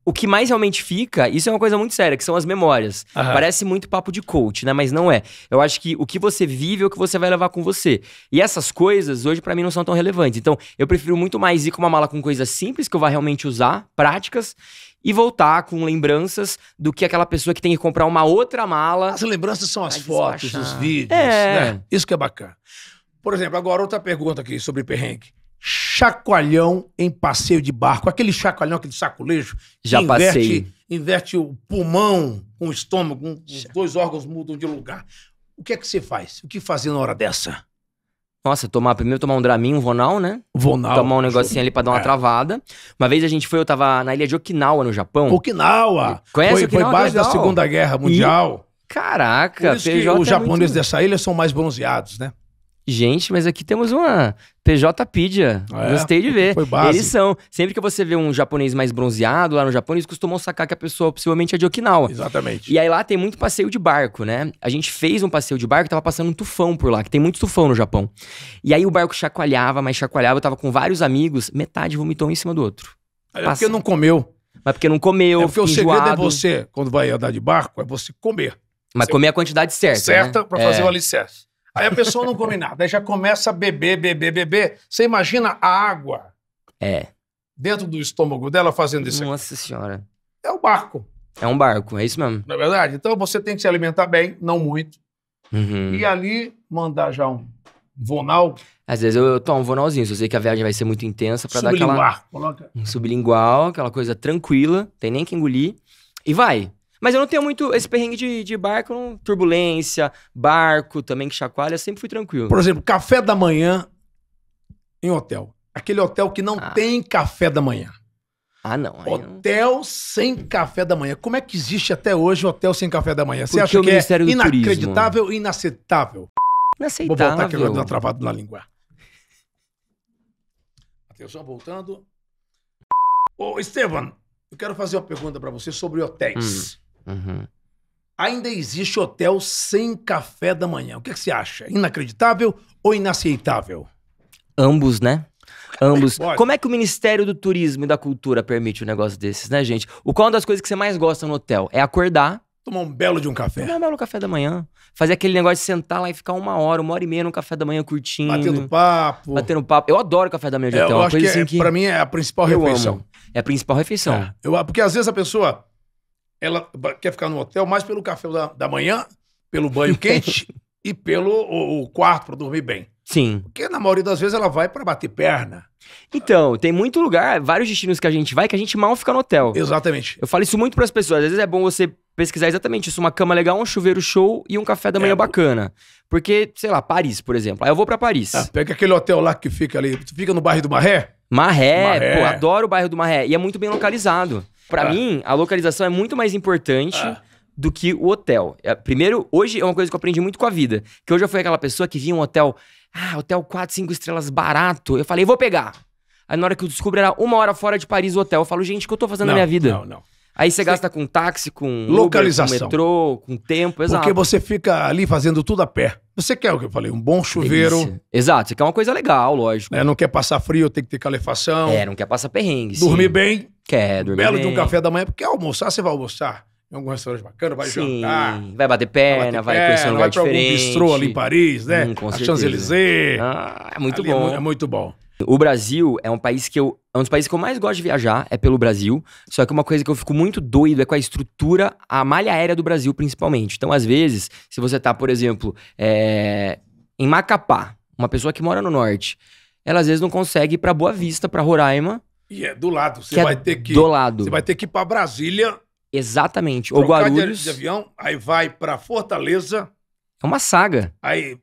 o que mais realmente fica, isso é uma coisa muito séria, que são as memórias. Parece muito papo de coach, né? Mas não é. Eu acho que o que você vive é o que você vai levar com você. E essas coisas, hoje, para mim, não são tão relevantes. Então, eu prefiro muito mais ir com uma mala com coisas simples que eu vá realmente usar, práticas, e voltar com lembranças do que aquela pessoa que tem que comprar uma outra mala. As lembranças são as fotos, os vídeos. É. Né? Isso que é bacana. Por exemplo, agora outra pergunta aqui sobre perrengue chacoalhão em passeio de barco. Aquele chacoalhão, aquele sacolejo. Já inverte, passei. Inverte o pulmão com o estômago, um, os dois órgãos mudam de lugar. O que é que você faz? O que fazer na hora dessa? Nossa, tomar primeiro tomar um Dramin, um Vonal, né? Vonal. Tomar um negocinho ali pra dar uma é. travada. Uma vez a gente foi, eu tava na ilha de Okinawa, no Japão. Okinawa! Conhece foi, Okinawa? Foi base da Segunda Guerra Mundial. E... Caraca, Por isso PJ os é japoneses muito... dessa ilha são mais bronzeados, né? Gente, mas aqui temos uma PJpedia. É, Gostei de ver. Eles são. Sempre que você vê um japonês mais bronzeado lá no Japão, eles costumam sacar que a pessoa possivelmente é de Okinawa. Exatamente. E aí lá tem muito passeio de barco, né? A gente fez um passeio de barco, tava passando um tufão por lá, que tem muito tufão no Japão. E aí o barco chacoalhava, mas chacoalhava, eu tava com vários amigos, metade vomitou um em cima do outro. É porque não comeu. Mas porque não comeu. É porque o segredo é você, quando vai andar de barco, é você comer. Mas você comer a quantidade certa. Certa né? pra fazer é. o alicerce. Aí a pessoa não come nada, aí já começa a beber, beber, beber. Você imagina a água é. dentro do estômago dela fazendo isso? Nossa aqui. senhora. É o um barco. É um barco, é isso mesmo. Na é verdade. Então você tem que se alimentar bem, não muito. Uhum. E ali mandar já um vonal. Às vezes eu, eu tomo um vonalzinho, se eu sei que a viagem vai ser muito intensa para dar aquela. Coloca. Um sublingual, aquela coisa tranquila, tem nem que engolir. E vai. Mas eu não tenho muito esse perrengue de, de barco, turbulência, barco também que chacoalha, sempre fui tranquilo. Por exemplo, café da manhã em hotel. Aquele hotel que não ah. tem café da manhã. Ah, não. Hotel não... sem café da manhã. Como é que existe até hoje hotel sem café da manhã? Você Porque acha que é Ministério é inacreditável e inaceitável? Inaceitável. Vou voltar que agora deu travado na língua. Atenção, voltando. Ô, Estevam, eu quero fazer uma pergunta para você sobre hotéis. Hum. Uhum. Ainda existe hotel sem café da manhã. O que, é que você acha? Inacreditável ou inaceitável? Ambos, né? Ambos. Pode. Como é que o Ministério do Turismo e da Cultura permite um negócio desses, né, gente? O qual é uma das coisas que você mais gosta no hotel? É acordar. Tomar um belo de um café. Tomar um belo café da manhã. Fazer aquele negócio de sentar lá e ficar uma hora, uma hora e meia no café da manhã curtindo. Batendo papo. Batendo papo. Eu adoro café da manhã de é, hotel. Eu é acho que, é, assim é, que... pra mim é a principal refeição. Amo. É a principal refeição. É. Eu, porque às vezes a pessoa ela quer ficar no hotel mais pelo café da, da manhã, pelo banho quente e pelo o, o quarto para dormir bem. Sim. Porque na maioria das vezes ela vai para bater perna. Então, tem muito lugar, vários destinos que a gente vai que a gente mal fica no hotel. Exatamente. Eu falo isso muito para as pessoas. Às vezes é bom você pesquisar exatamente isso: uma cama legal, um chuveiro show e um café da é. manhã é, bacana. Porque, sei lá, Paris, por exemplo. Aí eu vou para Paris. Ah, pega aquele hotel lá que fica ali, fica no bairro do Marré. Marré, Marré. pô, adoro o bairro do Marré. E é muito bem localizado. Para ah. mim, a localização é muito mais importante. Ah do que o hotel. É, primeiro, hoje é uma coisa que eu aprendi muito com a vida. Que hoje eu fui aquela pessoa que via um hotel, ah, hotel 4, 5 estrelas barato. Eu falei, vou pegar. Aí na hora que eu descubro era uma hora fora de Paris o hotel. Eu falo, gente, o que eu tô fazendo não, na minha vida? Não, não. Aí você, você gasta com táxi, com localização, Uber, com metrô, com tempo, exato. Porque você fica ali fazendo tudo a pé. Você quer o que eu falei, um bom chuveiro. Delícia. Exato, você quer uma coisa legal, lógico. É, não quer passar frio, tem que ter calefação. É, não quer passar perrengue. Dormir sim. bem. Quero, um Belo de um né? café da manhã, porque almoçar, você vai almoçar em algum restaurante bacana, vai Sim, jantar. Vai bater perna, vai, bater vai conhecer um lugar vai diferente. Vai pra algum bistrô ali em Paris, né? Hum, com a Champs-Élysées. Ah, é muito ali é bom. É, é muito bom. O Brasil é um país que eu. É um dos países que eu mais gosto de viajar, é pelo Brasil. Só que uma coisa que eu fico muito doido é com a estrutura, a malha aérea do Brasil, principalmente. Então, às vezes, se você tá, por exemplo, é, em Macapá, uma pessoa que mora no norte, ela às vezes não consegue ir pra Boa Vista, pra Roraima, e é do lado. Você é vai é ter que. Do lado. Você vai ter que ir para Brasília. Exatamente. Ou Guarulhos. De, avião, aí vai para Fortaleza. É uma saga. Aí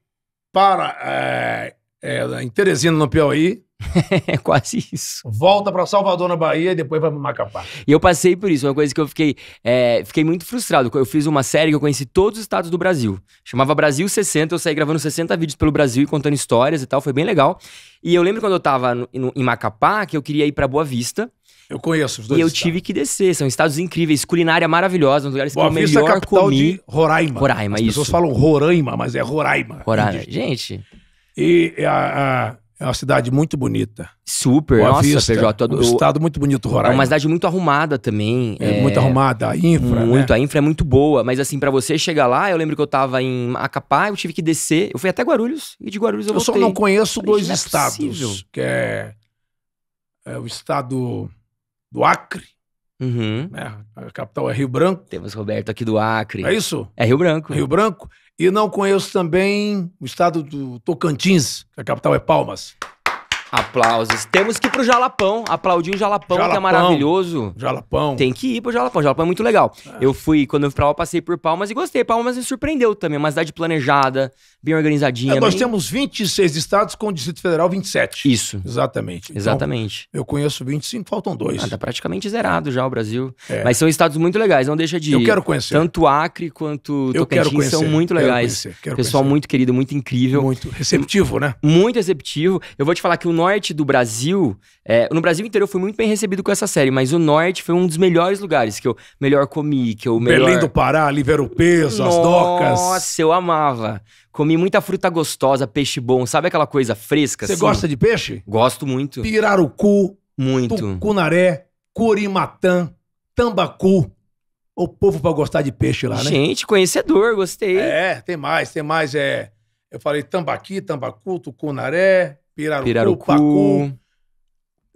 para é, é, em Teresina, no Piauí. é quase isso. Volta para Salvador, na Bahia, e depois vai para Macapá. E eu passei por isso, uma coisa que eu fiquei, é, fiquei muito frustrado. Eu fiz uma série que eu conheci todos os estados do Brasil. Chamava Brasil 60, eu saí gravando 60 vídeos pelo Brasil e contando histórias e tal, foi bem legal. E eu lembro quando eu tava no, no, em Macapá, que eu queria ir para Boa Vista. Eu conheço os dois. E eu tive que descer. São estados incríveis, culinária maravilhosa, um lugares que Boa eu Vista é melhor é capital comi. De Roraima. Roraima, As isso. As pessoas falam Roraima, mas é Roraima. Roraima. Gente. E a, a é uma cidade muito bonita. Super, Boa nossa, vista, PJ. Um estado muito bonito, Roraima. É uma cidade muito arrumada também. É, é muito arrumada, a infra. Né? Muito, né? a infra é muito boa. Mas assim, para você chegar lá, eu lembro que eu tava em Macapá, eu tive que descer. Eu fui até Guarulhos e de Guarulhos eu, eu voltei. Eu só não conheço dois não é estados. Possível. Que é, é, o estado do Acre. Uhum. Né? A capital é Rio Branco. Temos Roberto aqui do Acre. É isso? É Rio Branco. Rio Branco. E não conheço também o estado do Tocantins, que a capital é Palmas. Aplausos. Temos que ir pro Jalapão, aplaudir o Jalapão, Jalapão, que é maravilhoso. Jalapão. Tem que ir pro Jalapão, Jalapão é muito legal. É. Eu fui, quando eu fui pra lá, passei por Palmas e gostei. Palmas me surpreendeu também, uma cidade planejada, bem organizadinha. É, nós bem... temos 26 estados com o Distrito Federal 27. Isso. Exatamente. Então, Exatamente. eu conheço 25, faltam dois. Ah, tá praticamente zerado já o Brasil. É. Mas são estados muito legais, não deixa de. Eu quero conhecer. Tanto Acre quanto eu Tocantins conhecer, são muito legais. Quero conhecer, quero Pessoal conhecer. muito querido, muito incrível. Muito receptivo, né? Muito receptivo. Eu vou te falar que o norte do Brasil, é... no Brasil inteiro eu fui muito bem recebido com essa série, mas o norte foi um dos melhores lugares que eu melhor comi, que eu melhor... Belém do Pará, Livero Peso, Nossa, as docas. Nossa, eu amava. Comi comi muita fruta gostosa, peixe bom, sabe aquela coisa fresca? Você assim? gosta de peixe? Gosto muito. Pirarucu. Muito. Tucunaré, curimatã, tambacu. O povo pra gostar de peixe lá, né? Gente, conhecedor, gostei. É, tem mais, tem mais. É, eu falei tambaqui, tambacu, tucunaré, pirarucu, pirarucu. pacu.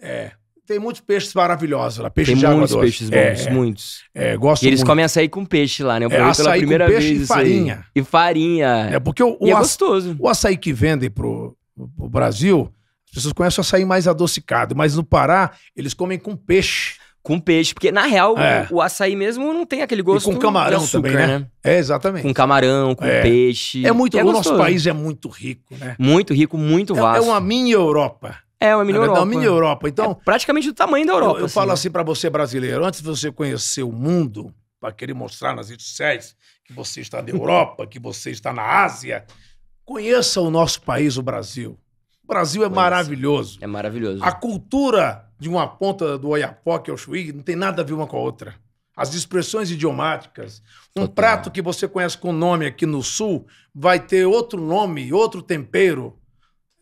É, tem muitos peixes maravilhosos lá, peixes Tem muitos peixes bons, é, muitos. É, gosto e eles muito. comem açaí com peixe lá, né? Eu é, provei pela primeira peixe vez. E assim. farinha. E farinha. É porque o, o é gostoso. O açaí que vendem pro, pro Brasil, as pessoas conhecem o açaí mais adocicado, mas no Pará eles comem com peixe. Com peixe, porque na real é. o, açaí mesmo não tem aquele gosto. E com camarão açúcar, também, né? né? É, exatamente. Com camarão, com é. peixe. É muito, é o gostoso. nosso país é muito rico, né? Muito rico, muito vasto. É, é uma mini Europa. É, o Emílio Europa. É o Emílio Europa. Então, é praticamente do tamanho da Europa. Eu, eu assim, falo né? assim para você, brasileiro, antes de você conhecer o mundo, para querer mostrar nas redes sociais que você está na Europa, que você está na Ásia, conheça o nosso país, o Brasil. O Brasil é maravilhoso. É maravilhoso. A cultura de uma ponta do Oiapoque ao Chuí não tem nada a ver uma com a outra. As expressões idiomáticas. Um Total. prato que você conhece com nome aqui no Sul vai ter outro nome, outro tempero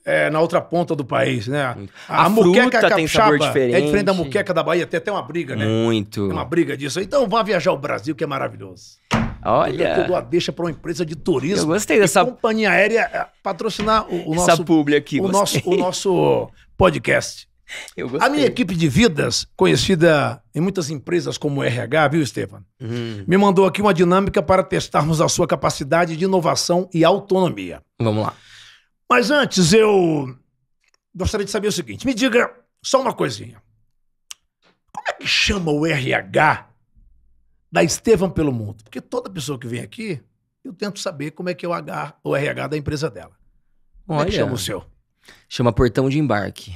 é, na outra ponta do país, né? A, a muqueca capixaba é diferente. é diferente da muqueca da Bahia, até uma briga, né? Muito. Tem uma briga disso. Então vá viajar ao Brasil, que é maravilhoso. Olha. Eu dou a deixa para uma empresa de turismo. Eu gostei dessa. companhia aérea é, patrocinar o, o nosso. Essa publi aqui. O nosso, o nosso podcast. Eu gostei. A minha equipe de vidas, conhecida em muitas empresas como RH, viu, Estevam? Uhum. Me mandou aqui uma dinâmica para testarmos a sua capacidade de inovação e autonomia. Vamos lá. Mas antes, eu gostaria de saber o seguinte: me diga só uma coisinha. Como é que chama o RH da Estevam pelo Mundo? Porque toda pessoa que vem aqui, eu tento saber como é que é o, H, o RH da empresa dela. Como Olha, é que chama o seu? Chama Portão de Embarque.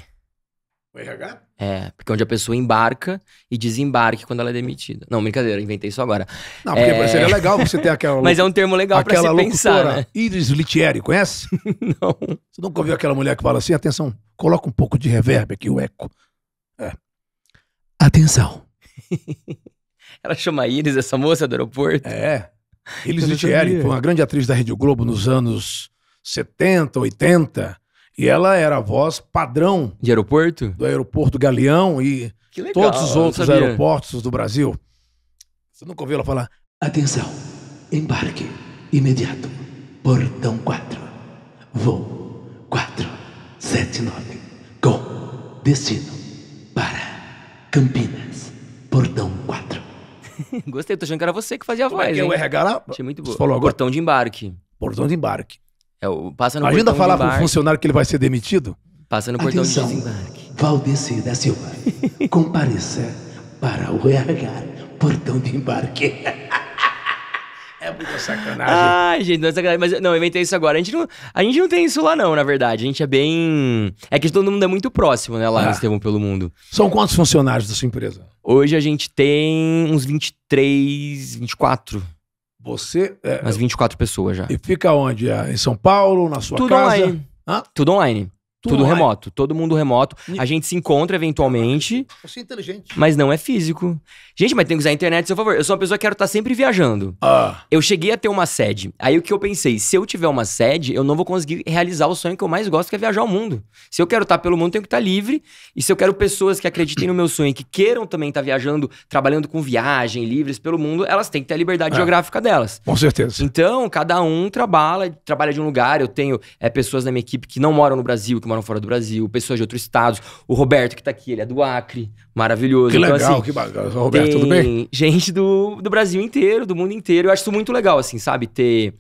O RH? É, porque onde a pessoa embarca e desembarque quando ela é demitida. Não, brincadeira, inventei isso agora. Não, porque é... seria legal você ter aquela. Mas é um termo legal para se pensar. Né? Iris Littieri, conhece? não. Você nunca ouviu aquela mulher que fala assim: atenção, coloca um pouco de reverb aqui, o eco. É. Atenção. ela chama Iris, essa moça do aeroporto? É. Iris Littieri foi uma grande atriz da Rede Globo nos anos 70, 80 e ela era a voz padrão. De aeroporto? Do aeroporto Galeão e legal, todos os outros aeroportos do Brasil. Você nunca ouviu ela falar? Atenção, embarque imediato. Portão 4. Voo 479. Com destino para Campinas. Portão 4. Gostei, tô achando que era você que fazia a é voz. É que o RH lá. Achei muito boa. Você falou agora. Portão de embarque. Portão de embarque. É, o, passa no Ainda falar funcionário que ele vai ser demitido? Passa no portão Atenção, de desembarque. Valdeci da Silva, compareça para o RH, portão de embarque. É muita sacanagem. Ai, gente, não é sacanagem. Mas não, eu inventei isso agora. A gente, não, a gente não tem isso lá, não, na verdade. A gente é bem. É que todo mundo é muito próximo, né, lá ah. no Estevão pelo Mundo. São quantos funcionários da sua empresa? Hoje a gente tem uns 23, 24. Você. É, Umas 24 é, pessoas já. E fica onde? É, em São Paulo, na sua Tudo casa? Online. Hã? Tudo online. Tudo remoto, todo mundo remoto. A gente se encontra eventualmente. Eu sou inteligente. Mas não é físico. Gente, mas tem que usar a internet a seu favor. Eu sou uma pessoa que quero estar sempre viajando. Ah. Eu cheguei a ter uma sede. Aí o que eu pensei? Se eu tiver uma sede, eu não vou conseguir realizar o sonho que eu mais gosto, que é viajar o mundo. Se eu quero estar pelo mundo, eu tenho que estar livre. E se eu quero pessoas que acreditem no meu sonho, que queiram também estar viajando, trabalhando com viagem, livres pelo mundo, elas têm que ter a liberdade é. geográfica delas. Com certeza. Então, cada um trabalha, trabalha de um lugar. Eu tenho é, pessoas na minha equipe que não moram no Brasil, que que moram fora do Brasil, pessoas de outros estados. O Roberto que tá aqui, ele é do Acre, maravilhoso. Que então, legal, assim, que bacana. Roberto, tudo bem? Gente do, do Brasil inteiro, do mundo inteiro. Eu acho isso muito legal, assim, sabe? Ter,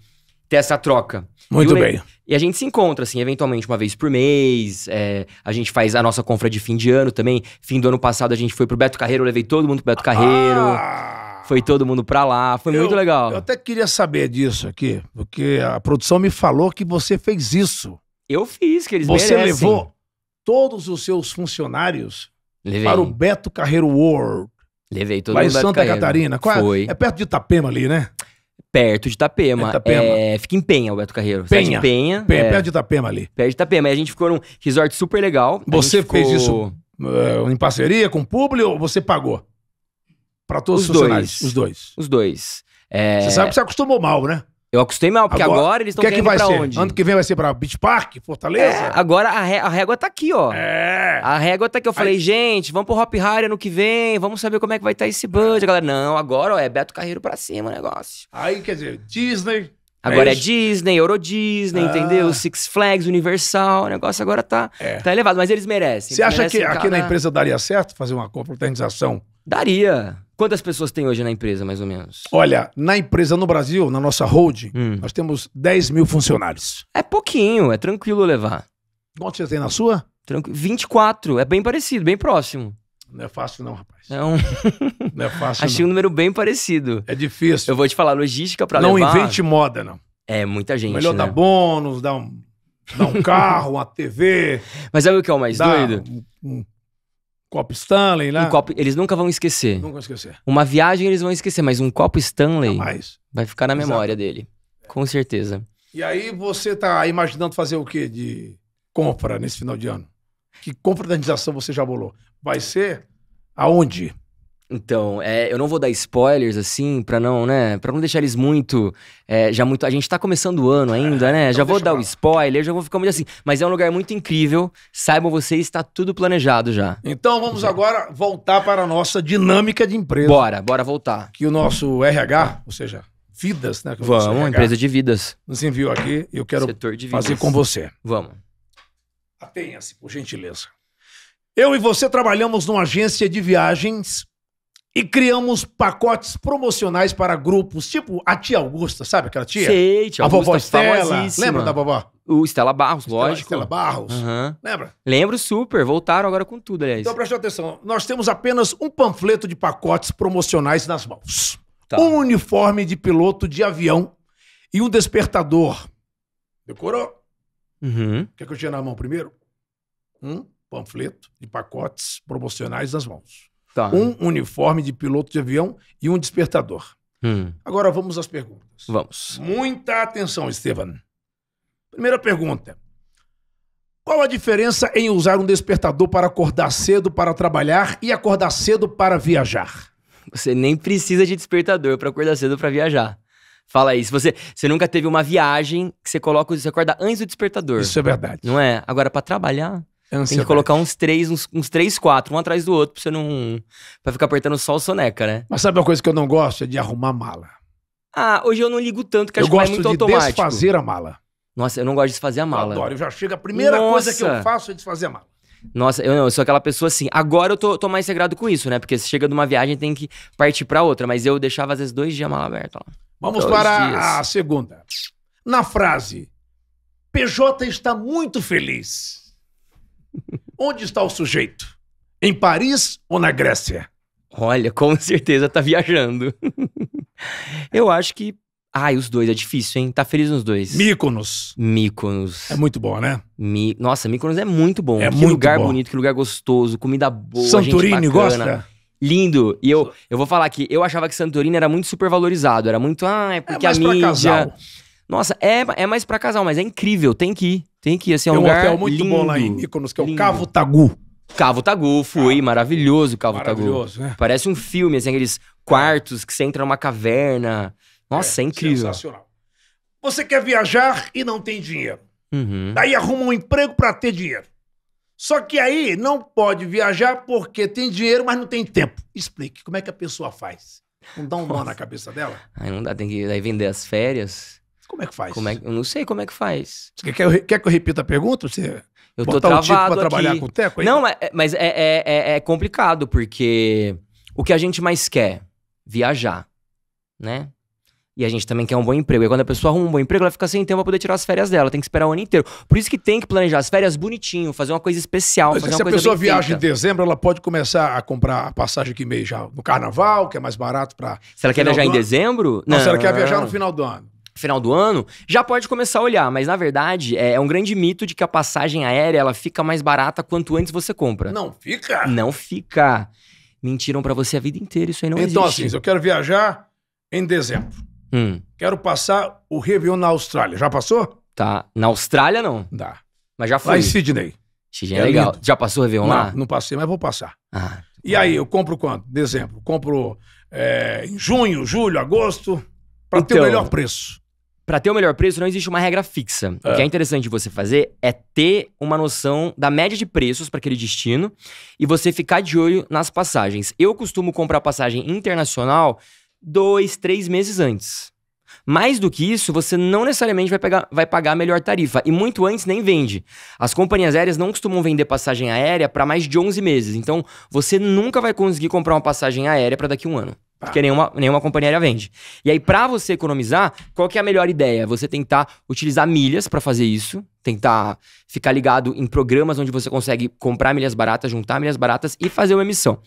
ter essa troca. Muito e bem. E a gente se encontra, assim, eventualmente uma vez por mês. É, a gente faz a nossa confra de fim de ano também. Fim do ano passado a gente foi pro Beto Carreiro, eu levei todo mundo pro Beto Carreiro. Ah! Foi todo mundo pra lá, foi eu, muito legal. Eu até queria saber disso aqui, porque a produção me falou que você fez isso. Eu fiz, que eles Você merecem. levou todos os seus funcionários Levei. para o Beto Carreiro World. Levei todo Lá em Santa Carreiro. Catarina. Qual é? Foi. É? perto de Itapema ali, né? Perto de Itapema. É Itapema. É, fica em Penha, o Beto Carreiro. Penha. Penha, Penha é, perto de Itapema ali. Perto de Itapema. E a gente ficou num resort super legal. Você ficou... fez isso uh, em parceria com o público ou você pagou? Para todos os, os dois. Os dois. Os dois. É... Você sabe que você acostumou mal, né? Eu acostei mal, porque agora, agora eles estão que é que vai pra ser? onde? Ano que vem vai ser pra Beach Park, Fortaleza? É, agora a, ré, a, régua tá aqui, ó. É. A régua tá aqui. Eu falei, Aí... gente, vamos pro Hop Harry ano que vem, vamos saber como é que vai estar tá esse budget. A Galera, não, agora ó, é Beto Carreiro pra cima o negócio. Aí, quer dizer, Disney, Agora é, é Disney, Euro Disney, ah. entendeu? Six Flags, Universal, o negócio agora tá, é. tá elevado, mas eles merecem. Você acha merecem que aqui na empresa daria certo fazer uma confraternização? Daria. Quantas pessoas tem hoje na empresa, mais ou menos? Olha, na empresa no Brasil, na nossa holding, hum. nós temos 10 mil funcionários. É pouquinho, é tranquilo levar. Quantos você tem na sua? Tranqu... 24, é bem parecido, bem próximo. Não é fácil, não, rapaz. Não. Não é fácil. Achei não. um número bem parecido. É difícil. Eu vou te falar, logística para levar. Não invente moda, não. É, muita gente. Melhor né? dar bônus, dar um, dar um carro, uma TV. Mas sabe o que é o mais doido? Um, um copo Stanley, né? Um copo, eles nunca vão esquecer. Nunca vão esquecer. Uma viagem eles vão esquecer, mas um copo Stanley Jamais. vai ficar na Exato. memória dele. Com certeza. E aí você tá imaginando fazer o quê de compra nesse final de ano? Que compra confraternização você já bolou? vai ser aonde? Então, é, eu não vou dar spoilers, assim, para não, né? para não deixar eles muito. É, já muito. A gente tá começando o ano ainda, é, né? Então já vou dar o spoiler, já vou ficar muito assim. Mas é um lugar muito incrível. Saibam vocês, está tudo planejado já. Então vamos já. agora voltar para a nossa dinâmica de empresa. Bora, bora voltar. Que o nosso RH, ou seja, vidas, né? Vamos, RH, empresa de vidas. Nos enviou aqui, eu quero fazer com você. Vamos. Atenha-se, por gentileza. Eu e você trabalhamos numa agência de viagens e criamos pacotes promocionais para grupos, tipo a tia Augusta, sabe aquela tia? Sei, tia a Augusta, vovó Estela. Lembra da vovó? O Estela Barros, Estela, lógico. Estela Barros. Uhum. Lembra? Lembro super. Voltaram agora com tudo, aliás. Então preste atenção. Nós temos apenas um panfleto de pacotes promocionais nas mãos. Tá. Um uniforme de piloto de avião e um despertador. Decorou? Uhum. O que, que eu tinha na mão primeiro? Hum? panfleto de pacotes promocionais nas mãos. Tá. Um uniforme de piloto de avião e um despertador. Hum. Agora vamos às perguntas. Vamos. Muita atenção, Estevam. Primeira pergunta. Qual a diferença em usar um despertador para acordar cedo para trabalhar e acordar cedo para viajar? Você nem precisa de despertador para acordar cedo para viajar. Fala aí, se você, você nunca teve uma viagem que você coloca, você acorda antes do despertador. Isso é verdade. Não é? Agora para trabalhar, Ansiedade. Tem que colocar uns três, uns, uns, três, quatro, um atrás do outro, pra você não. pra ficar apertando só o soneca, né? Mas sabe uma coisa que eu não gosto? É de arrumar mala. Ah, hoje eu não ligo tanto, que eu acho que vai muito de automático. desfazer a mala. Nossa, eu não gosto de desfazer a mala. Eu adoro, eu já chego, a primeira Nossa. coisa que eu faço é desfazer a mala. Nossa, eu não, eu sou aquela pessoa assim. Agora eu tô, tô mais sagrado com isso, né? Porque se chega de uma viagem tem que partir para outra, mas eu deixava às vezes dois dias a mala aberta lá. Vamos para dias. a segunda. Na frase, PJ está muito feliz. Onde está o sujeito? Em Paris ou na Grécia? Olha, com certeza tá viajando. Eu acho que. Ai, os dois é difícil, hein? Tá feliz nos dois. Míconos. Míconos. É muito bom, né? Mi... Nossa, Míconos é muito bom. É que muito lugar bom. bonito, que lugar gostoso, comida boa. Santorini gosta? Lindo. E eu, eu vou falar que eu achava que Santorini era muito supervalorizado. Era muito. Ah, é porque é mais a mídia. Pra casal. Nossa, é, é mais pra casal, mas é incrível, tem que ir. Tem que ir, assim, é um, lugar hotel muito lindo, bom lá em Mykonos, que é o lindo. Cavo Tagu. Cavo Tagu, fui, ah, maravilhoso Cavo maravilhoso, Tagu. É. Parece um filme, assim, aqueles quartos que você entra numa caverna. Nossa, é, é incrível. Sensacional. Você quer viajar e não tem dinheiro. Uhum. Daí arruma um emprego para ter dinheiro. Só que aí não pode viajar porque tem dinheiro, mas não tem tempo. Explique, como é que a pessoa faz? Não dá um nó na cabeça dela? Aí não dá, tem que aí vender as férias. Como é que faz? Como é, eu não sei como é que faz. Você quer, quer que eu repita a pergunta? Você eu tô travado o pra trabalhar aqui. com o teco aí? Não, é, é, mas, mas é, é, é, é complicado, porque o que a gente mais quer? Viajar, né? E a gente também quer um bom emprego. E quando a pessoa arruma um bom emprego, ela fica sem tempo pra poder tirar as férias dela. Tem que esperar o ano inteiro. Por isso que tem que planejar as férias bonitinho, fazer uma coisa especial. Mas fazer se uma a pessoa viaja feita. em dezembro, ela pode começar a comprar a passagem que mês já? No carnaval, que é mais barato pra. Se ela quer viajar em dezembro? Não, não, se ela quer viajar no final do ano final do ano, já pode começar a olhar, mas na verdade é, é, um grande mito de que a passagem aérea ela fica mais barata quanto antes você compra. Não fica? Não fica. Mentiram para você a vida inteira, isso aí não então, existe. Então assim, eu quero viajar em dezembro. Hum. Quero passar o Réveillon na Austrália. Já passou? Tá. Na Austrália não. Dá. Mas já foi. Lá em Sydney. Sydney é, é, legal. Lindo. Já passou o Réveillon não, lá? Não passei, mas vou passar. Ah, e aí, eu compro quanto? Dezembro. Compro é, em junho, julho, agosto, para então, ter o então, melhor preço para ter o melhor preço, não existe uma regra fixa. É. O que é. é interessante você fazer é ter uma noção da média de preços para aquele destino e você ficar de olho nas passagens. Eu costumo comprar passagem internacional dois, três meses antes. Mais do que isso, você não necessariamente vai, pegar, vai pagar a melhor tarifa. E muito antes nem vende. As companhias aéreas não costumam vender passagem aérea para mais de 11 meses. Então, você nunca vai conseguir comprar uma passagem aérea para daqui a um ano. Porque nenhuma, nenhuma companhia aérea vende. E aí, para você economizar, qual que é a melhor ideia? Você tentar utilizar milhas para fazer isso, tentar ficar ligado em programas onde você consegue comprar milhas baratas, juntar milhas baratas e fazer uma emissão.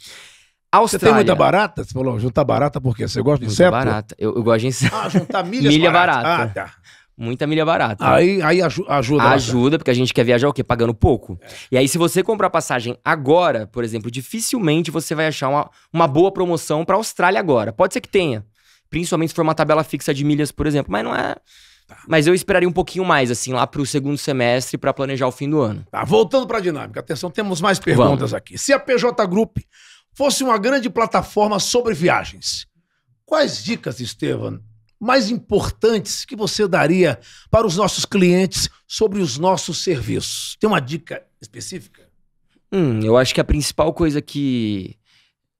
Austrália. Você tem muita barata? Você falou juntar barata por quê? Você gosta de inseto? barata. Eu, eu, gosto de inseto. Ah, juntar milhas milha barata. barata. Ah, tá muita milha barata. Aí, aí ajuda. Ajuda, porque a gente quer viajar o quê? Pagando pouco. É. E aí, se você comprar passagem agora, por exemplo, dificilmente você vai achar uma, uma boa promoção para Austrália agora. Pode ser que tenha. Principalmente se for uma tabela fixa de milhas, por exemplo. Mas não é. Tá. Mas eu esperaria um pouquinho mais, assim, lá para o segundo semestre, para planejar o fim do ano. Tá, voltando para a dinâmica. Atenção, temos mais perguntas Vamos. aqui. Se a PJ Group fosse uma grande plataforma sobre viagens, quais dicas, Estevam, mais importantes que você daria para os nossos clientes sobre os nossos serviços? Tem uma dica específica? Hum, eu acho que a principal coisa que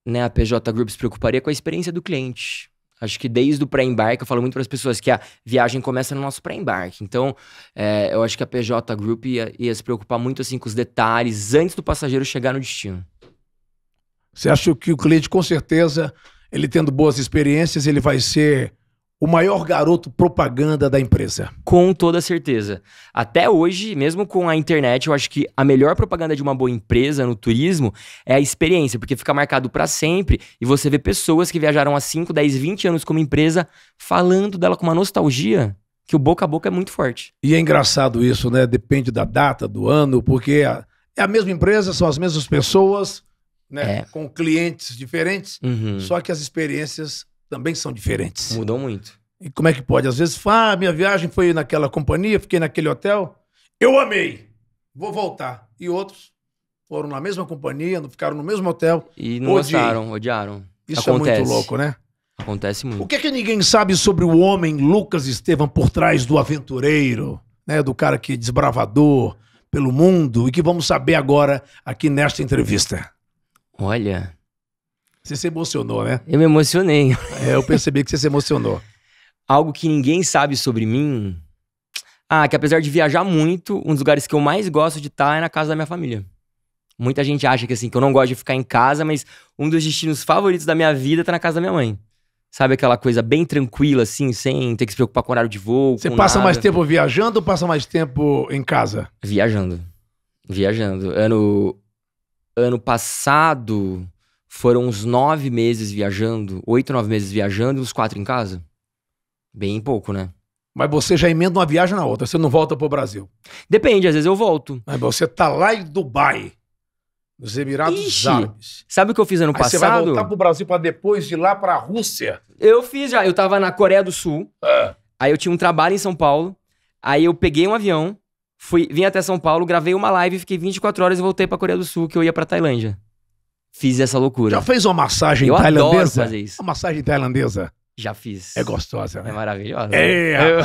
né, a PJ Group se preocuparia é com a experiência do cliente. Acho que desde o pré-embarque, eu falo muito para as pessoas que a viagem começa no nosso pré-embarque. Então, é, eu acho que a PJ Group ia, ia, se preocupar muito assim com os detalhes antes do passageiro chegar no destino. Você acha que o cliente, com certeza, ele tendo boas experiências, ele vai ser o maior garoto propaganda da empresa. Com toda certeza. Até hoje, mesmo com a internet, eu acho que a melhor propaganda de uma boa empresa no turismo é a experiência, porque fica marcado para sempre e você vê pessoas que viajaram há 5, 10, 20 anos como empresa falando dela com uma nostalgia que o boca a boca é muito forte. E é engraçado isso, né? Depende da data, do ano, porque é a mesma empresa, são as mesmas pessoas, né? É. Com clientes diferentes, uhum. só que as experiências também são diferentes. Mudou muito. E como é que pode? Às vezes, ah, minha viagem foi naquela companhia, fiquei naquele hotel, eu amei, vou voltar. E outros foram na mesma companhia, ficaram no mesmo hotel. E não odiei. gostaram, odiaram. Isso Acontece. é muito louco, né? Acontece muito. O que é que ninguém sabe sobre o homem Lucas Estevam por trás do aventureiro, né? Do cara que é desbravador pelo mundo e que vamos saber agora aqui nesta entrevista? Olha, você se emocionou, né? Eu me emocionei. É, eu percebi que você se emocionou. Algo que ninguém sabe sobre mim. Ah, que apesar de viajar muito, um dos lugares que eu mais gosto de estar tá é na casa da minha família. Muita gente acha que assim, que eu não gosto de ficar em casa, mas um dos destinos favoritos da minha vida tá na casa da minha mãe. Sabe aquela coisa bem tranquila, assim, sem ter que se preocupar com horário de voo. Você passa nada. mais tempo viajando ou passa mais tempo em casa? Viajando. Viajando. Ano, ano passado, foram uns nove meses viajando, oito, nove meses viajando e uns quatro em casa. Bem pouco, né? Mas você já emenda uma viagem na outra, você não volta pro Brasil. Depende, às vezes eu volto. Mas você tá lá em Dubai, nos Emirados Ixi, Árabes. Sabe o que eu fiz ano Aí passado? Você vai voltar pro Brasil para depois de lá pra Rússia. Eu fiz já, eu tava na Coreia do Sul. Ah. Aí eu tinha um trabalho em São Paulo. Aí eu peguei um avião, fui, vim até São Paulo, gravei uma live, fiquei 24 horas e voltei pra Coreia do Sul, que eu ia pra Tailândia fiz essa loucura. Já fez uma massagem eu tailandesa? Adoro fazer isso. Uma massagem tailandesa? Já fiz. É gostosa, né? É maravilhosa. É, eu...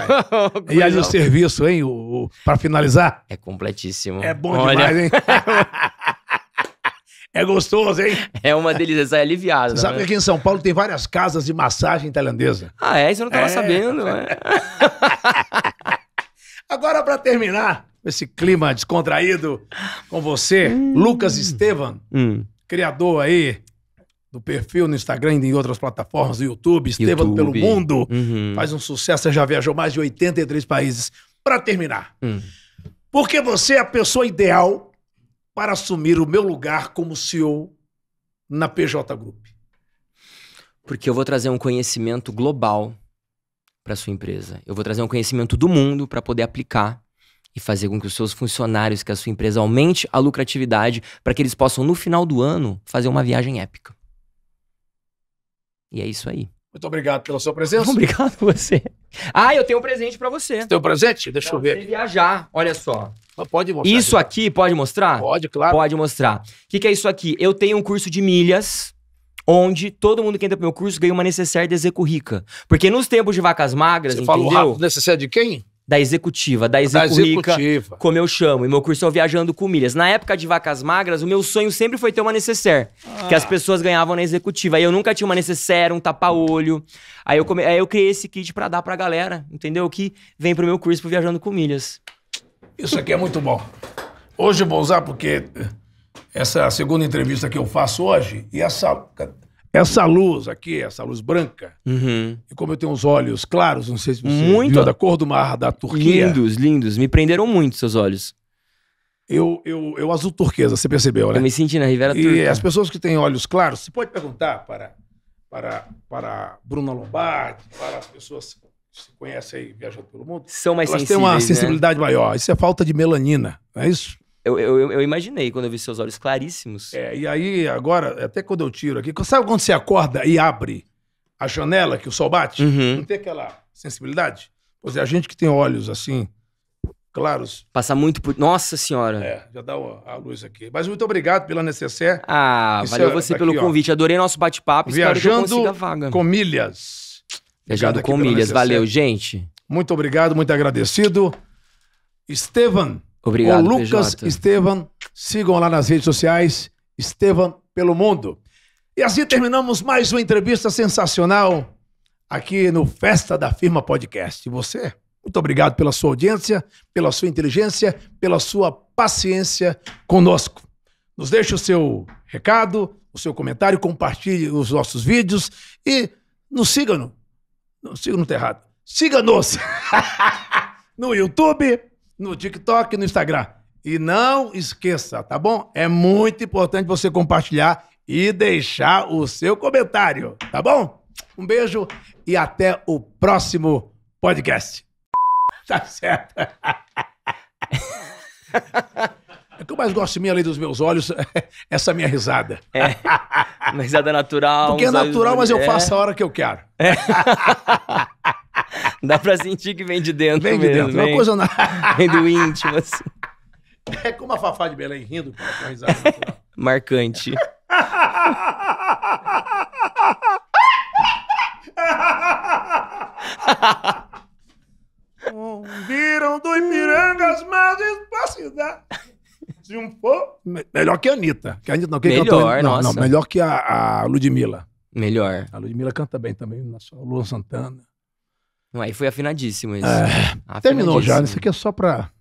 e aí o serviço, hein? O, o, pra finalizar? É completíssimo. É bom Olha... demais, hein? É gostoso, hein? É uma delícia, sai aliviado. Você né? sabe que aqui em São Paulo tem várias casas de massagem tailandesa. Ah, é? Isso eu não estava é. sabendo. né? Agora, para terminar esse clima descontraído com você, hum. Lucas Estevan. Hum criador aí do perfil no Instagram e em outras plataformas, do YouTube, Estevam pelo Mundo. Uhum. Faz um sucesso, já viajou mais de 83 países. Para terminar, uhum. porque você é a pessoa ideal para assumir o meu lugar como CEO na PJ Group? Porque eu vou trazer um conhecimento global para sua empresa. Eu vou trazer um conhecimento do mundo para poder aplicar e fazer com que os seus funcionários, que a sua empresa aumente a lucratividade para que eles possam, no final do ano, fazer uma viagem épica. E é isso aí. Muito obrigado pela sua presença. Obrigado você. Ah, eu tenho um presente para você. Você tem um presente? Deixa pra eu ver. Você viajar, olha só. Ah, pode mostrar. Isso aqui pode mostrar? Pode, claro. Pode mostrar. O que, que é isso aqui? Eu tenho um curso de milhas onde todo mundo que entra pro meu curso ganha uma necessaire de Execurrica. Porque nos tempos de vacas magras, Você entendeu? Você falou rápido, necessaire de quem? da executiva, da executiva. como eu chamo. E meu curso é o Viajando com Milhas. Na época de vacas magras, o meu sonho sempre foi ter uma necessaire, ah. que as ah. pessoas ganhavam na executiva. Aí eu nunca tinha uma necessaire, um tapa-olho. Aí eu, come... Aí eu criei esse kit para dar pra galera, entendeu? Que vem pro meu curso pro Viajando com Milhas. Isso aqui é muito bom. Hoje eu vou usar porque essa é a segunda entrevista que eu faço hoje e essa essa luz aqui, essa luz branca, uhum. e como eu tenho uns olhos claros, não sei se você muito. viu, da cor do mar da Turquia. Lindos, lindos. Me prenderam muito seus olhos. Eu, eu, eu azul turquesa, você percebeu, né? Eu me senti na Rivera e Turca. E as pessoas que têm olhos claros, você pode perguntar para, para, para Bruna Lombardi, para as pessoas que se conhecem aí viajando pelo mundo. São mais elas sensíveis, têm uma né? sensibilidade né? maior. Isso é falta de melanina, não é isso? Eu, eu, eu, imaginei quando eu vi seus olhos claríssimos. É, e aí agora, até quando eu tiro aqui, sabe quando você acorda e abre a janela que o sol bate? Uhum. Não tem aquela sensibilidade? Pois é, a gente que tem olhos assim, claros. Passa muito por. Nossa Senhora! É, já dá uma, a luz aqui. Mas muito obrigado pela necessaire. Ah, Isso valeu é, você pelo convite. Adorei nosso bate-papo. Viajando vaga. com milhas. Viajando com milhas. Valeu, gente. Muito obrigado, muito agradecido. Estevan. Obrigado, o Lucas PJ. Estevam. Sigam lá nas redes sociais, Estevam pelo Mundo. E assim terminamos mais uma entrevista sensacional aqui no Festa da Firma Podcast. E você, muito obrigado pela sua audiência, pela sua inteligência, pela sua paciência conosco. Nos deixe o seu recado, o seu comentário, compartilhe os nossos vídeos e nos siga no. Não, siga no terrado, errado. Siga-nos no YouTube, no TikTok e no Instagram. E não esqueça, tá bom? É muito importante você compartilhar e deixar o seu comentário, tá bom? Um beijo e até o próximo podcast. Tá certo? O é que eu mais gosto de mim além dos meus olhos, é essa minha risada. É. Uma risada natural. Porque é natural, mas eu é. faço a hora que eu quero. É. Dá pra sentir que vem de dentro. Vem de mesmo, dentro. É vem, vem do íntimo, assim. É como a Fafá de Belém rindo com a risada natural. Marcante. Viram dois pirangas mais margens pra cidade. Se um pouco. Melhor que a Anitta. Que a Anitta não, que melhor, cantou... não, nossa. não, melhor que a, a Ludmilla. Melhor. A Ludmilla canta bem também, nossa, é Luan Santana. Não, aí foi afinadíssimo isso. É, afinadíssimo. Terminou já, isso aqui é só pra.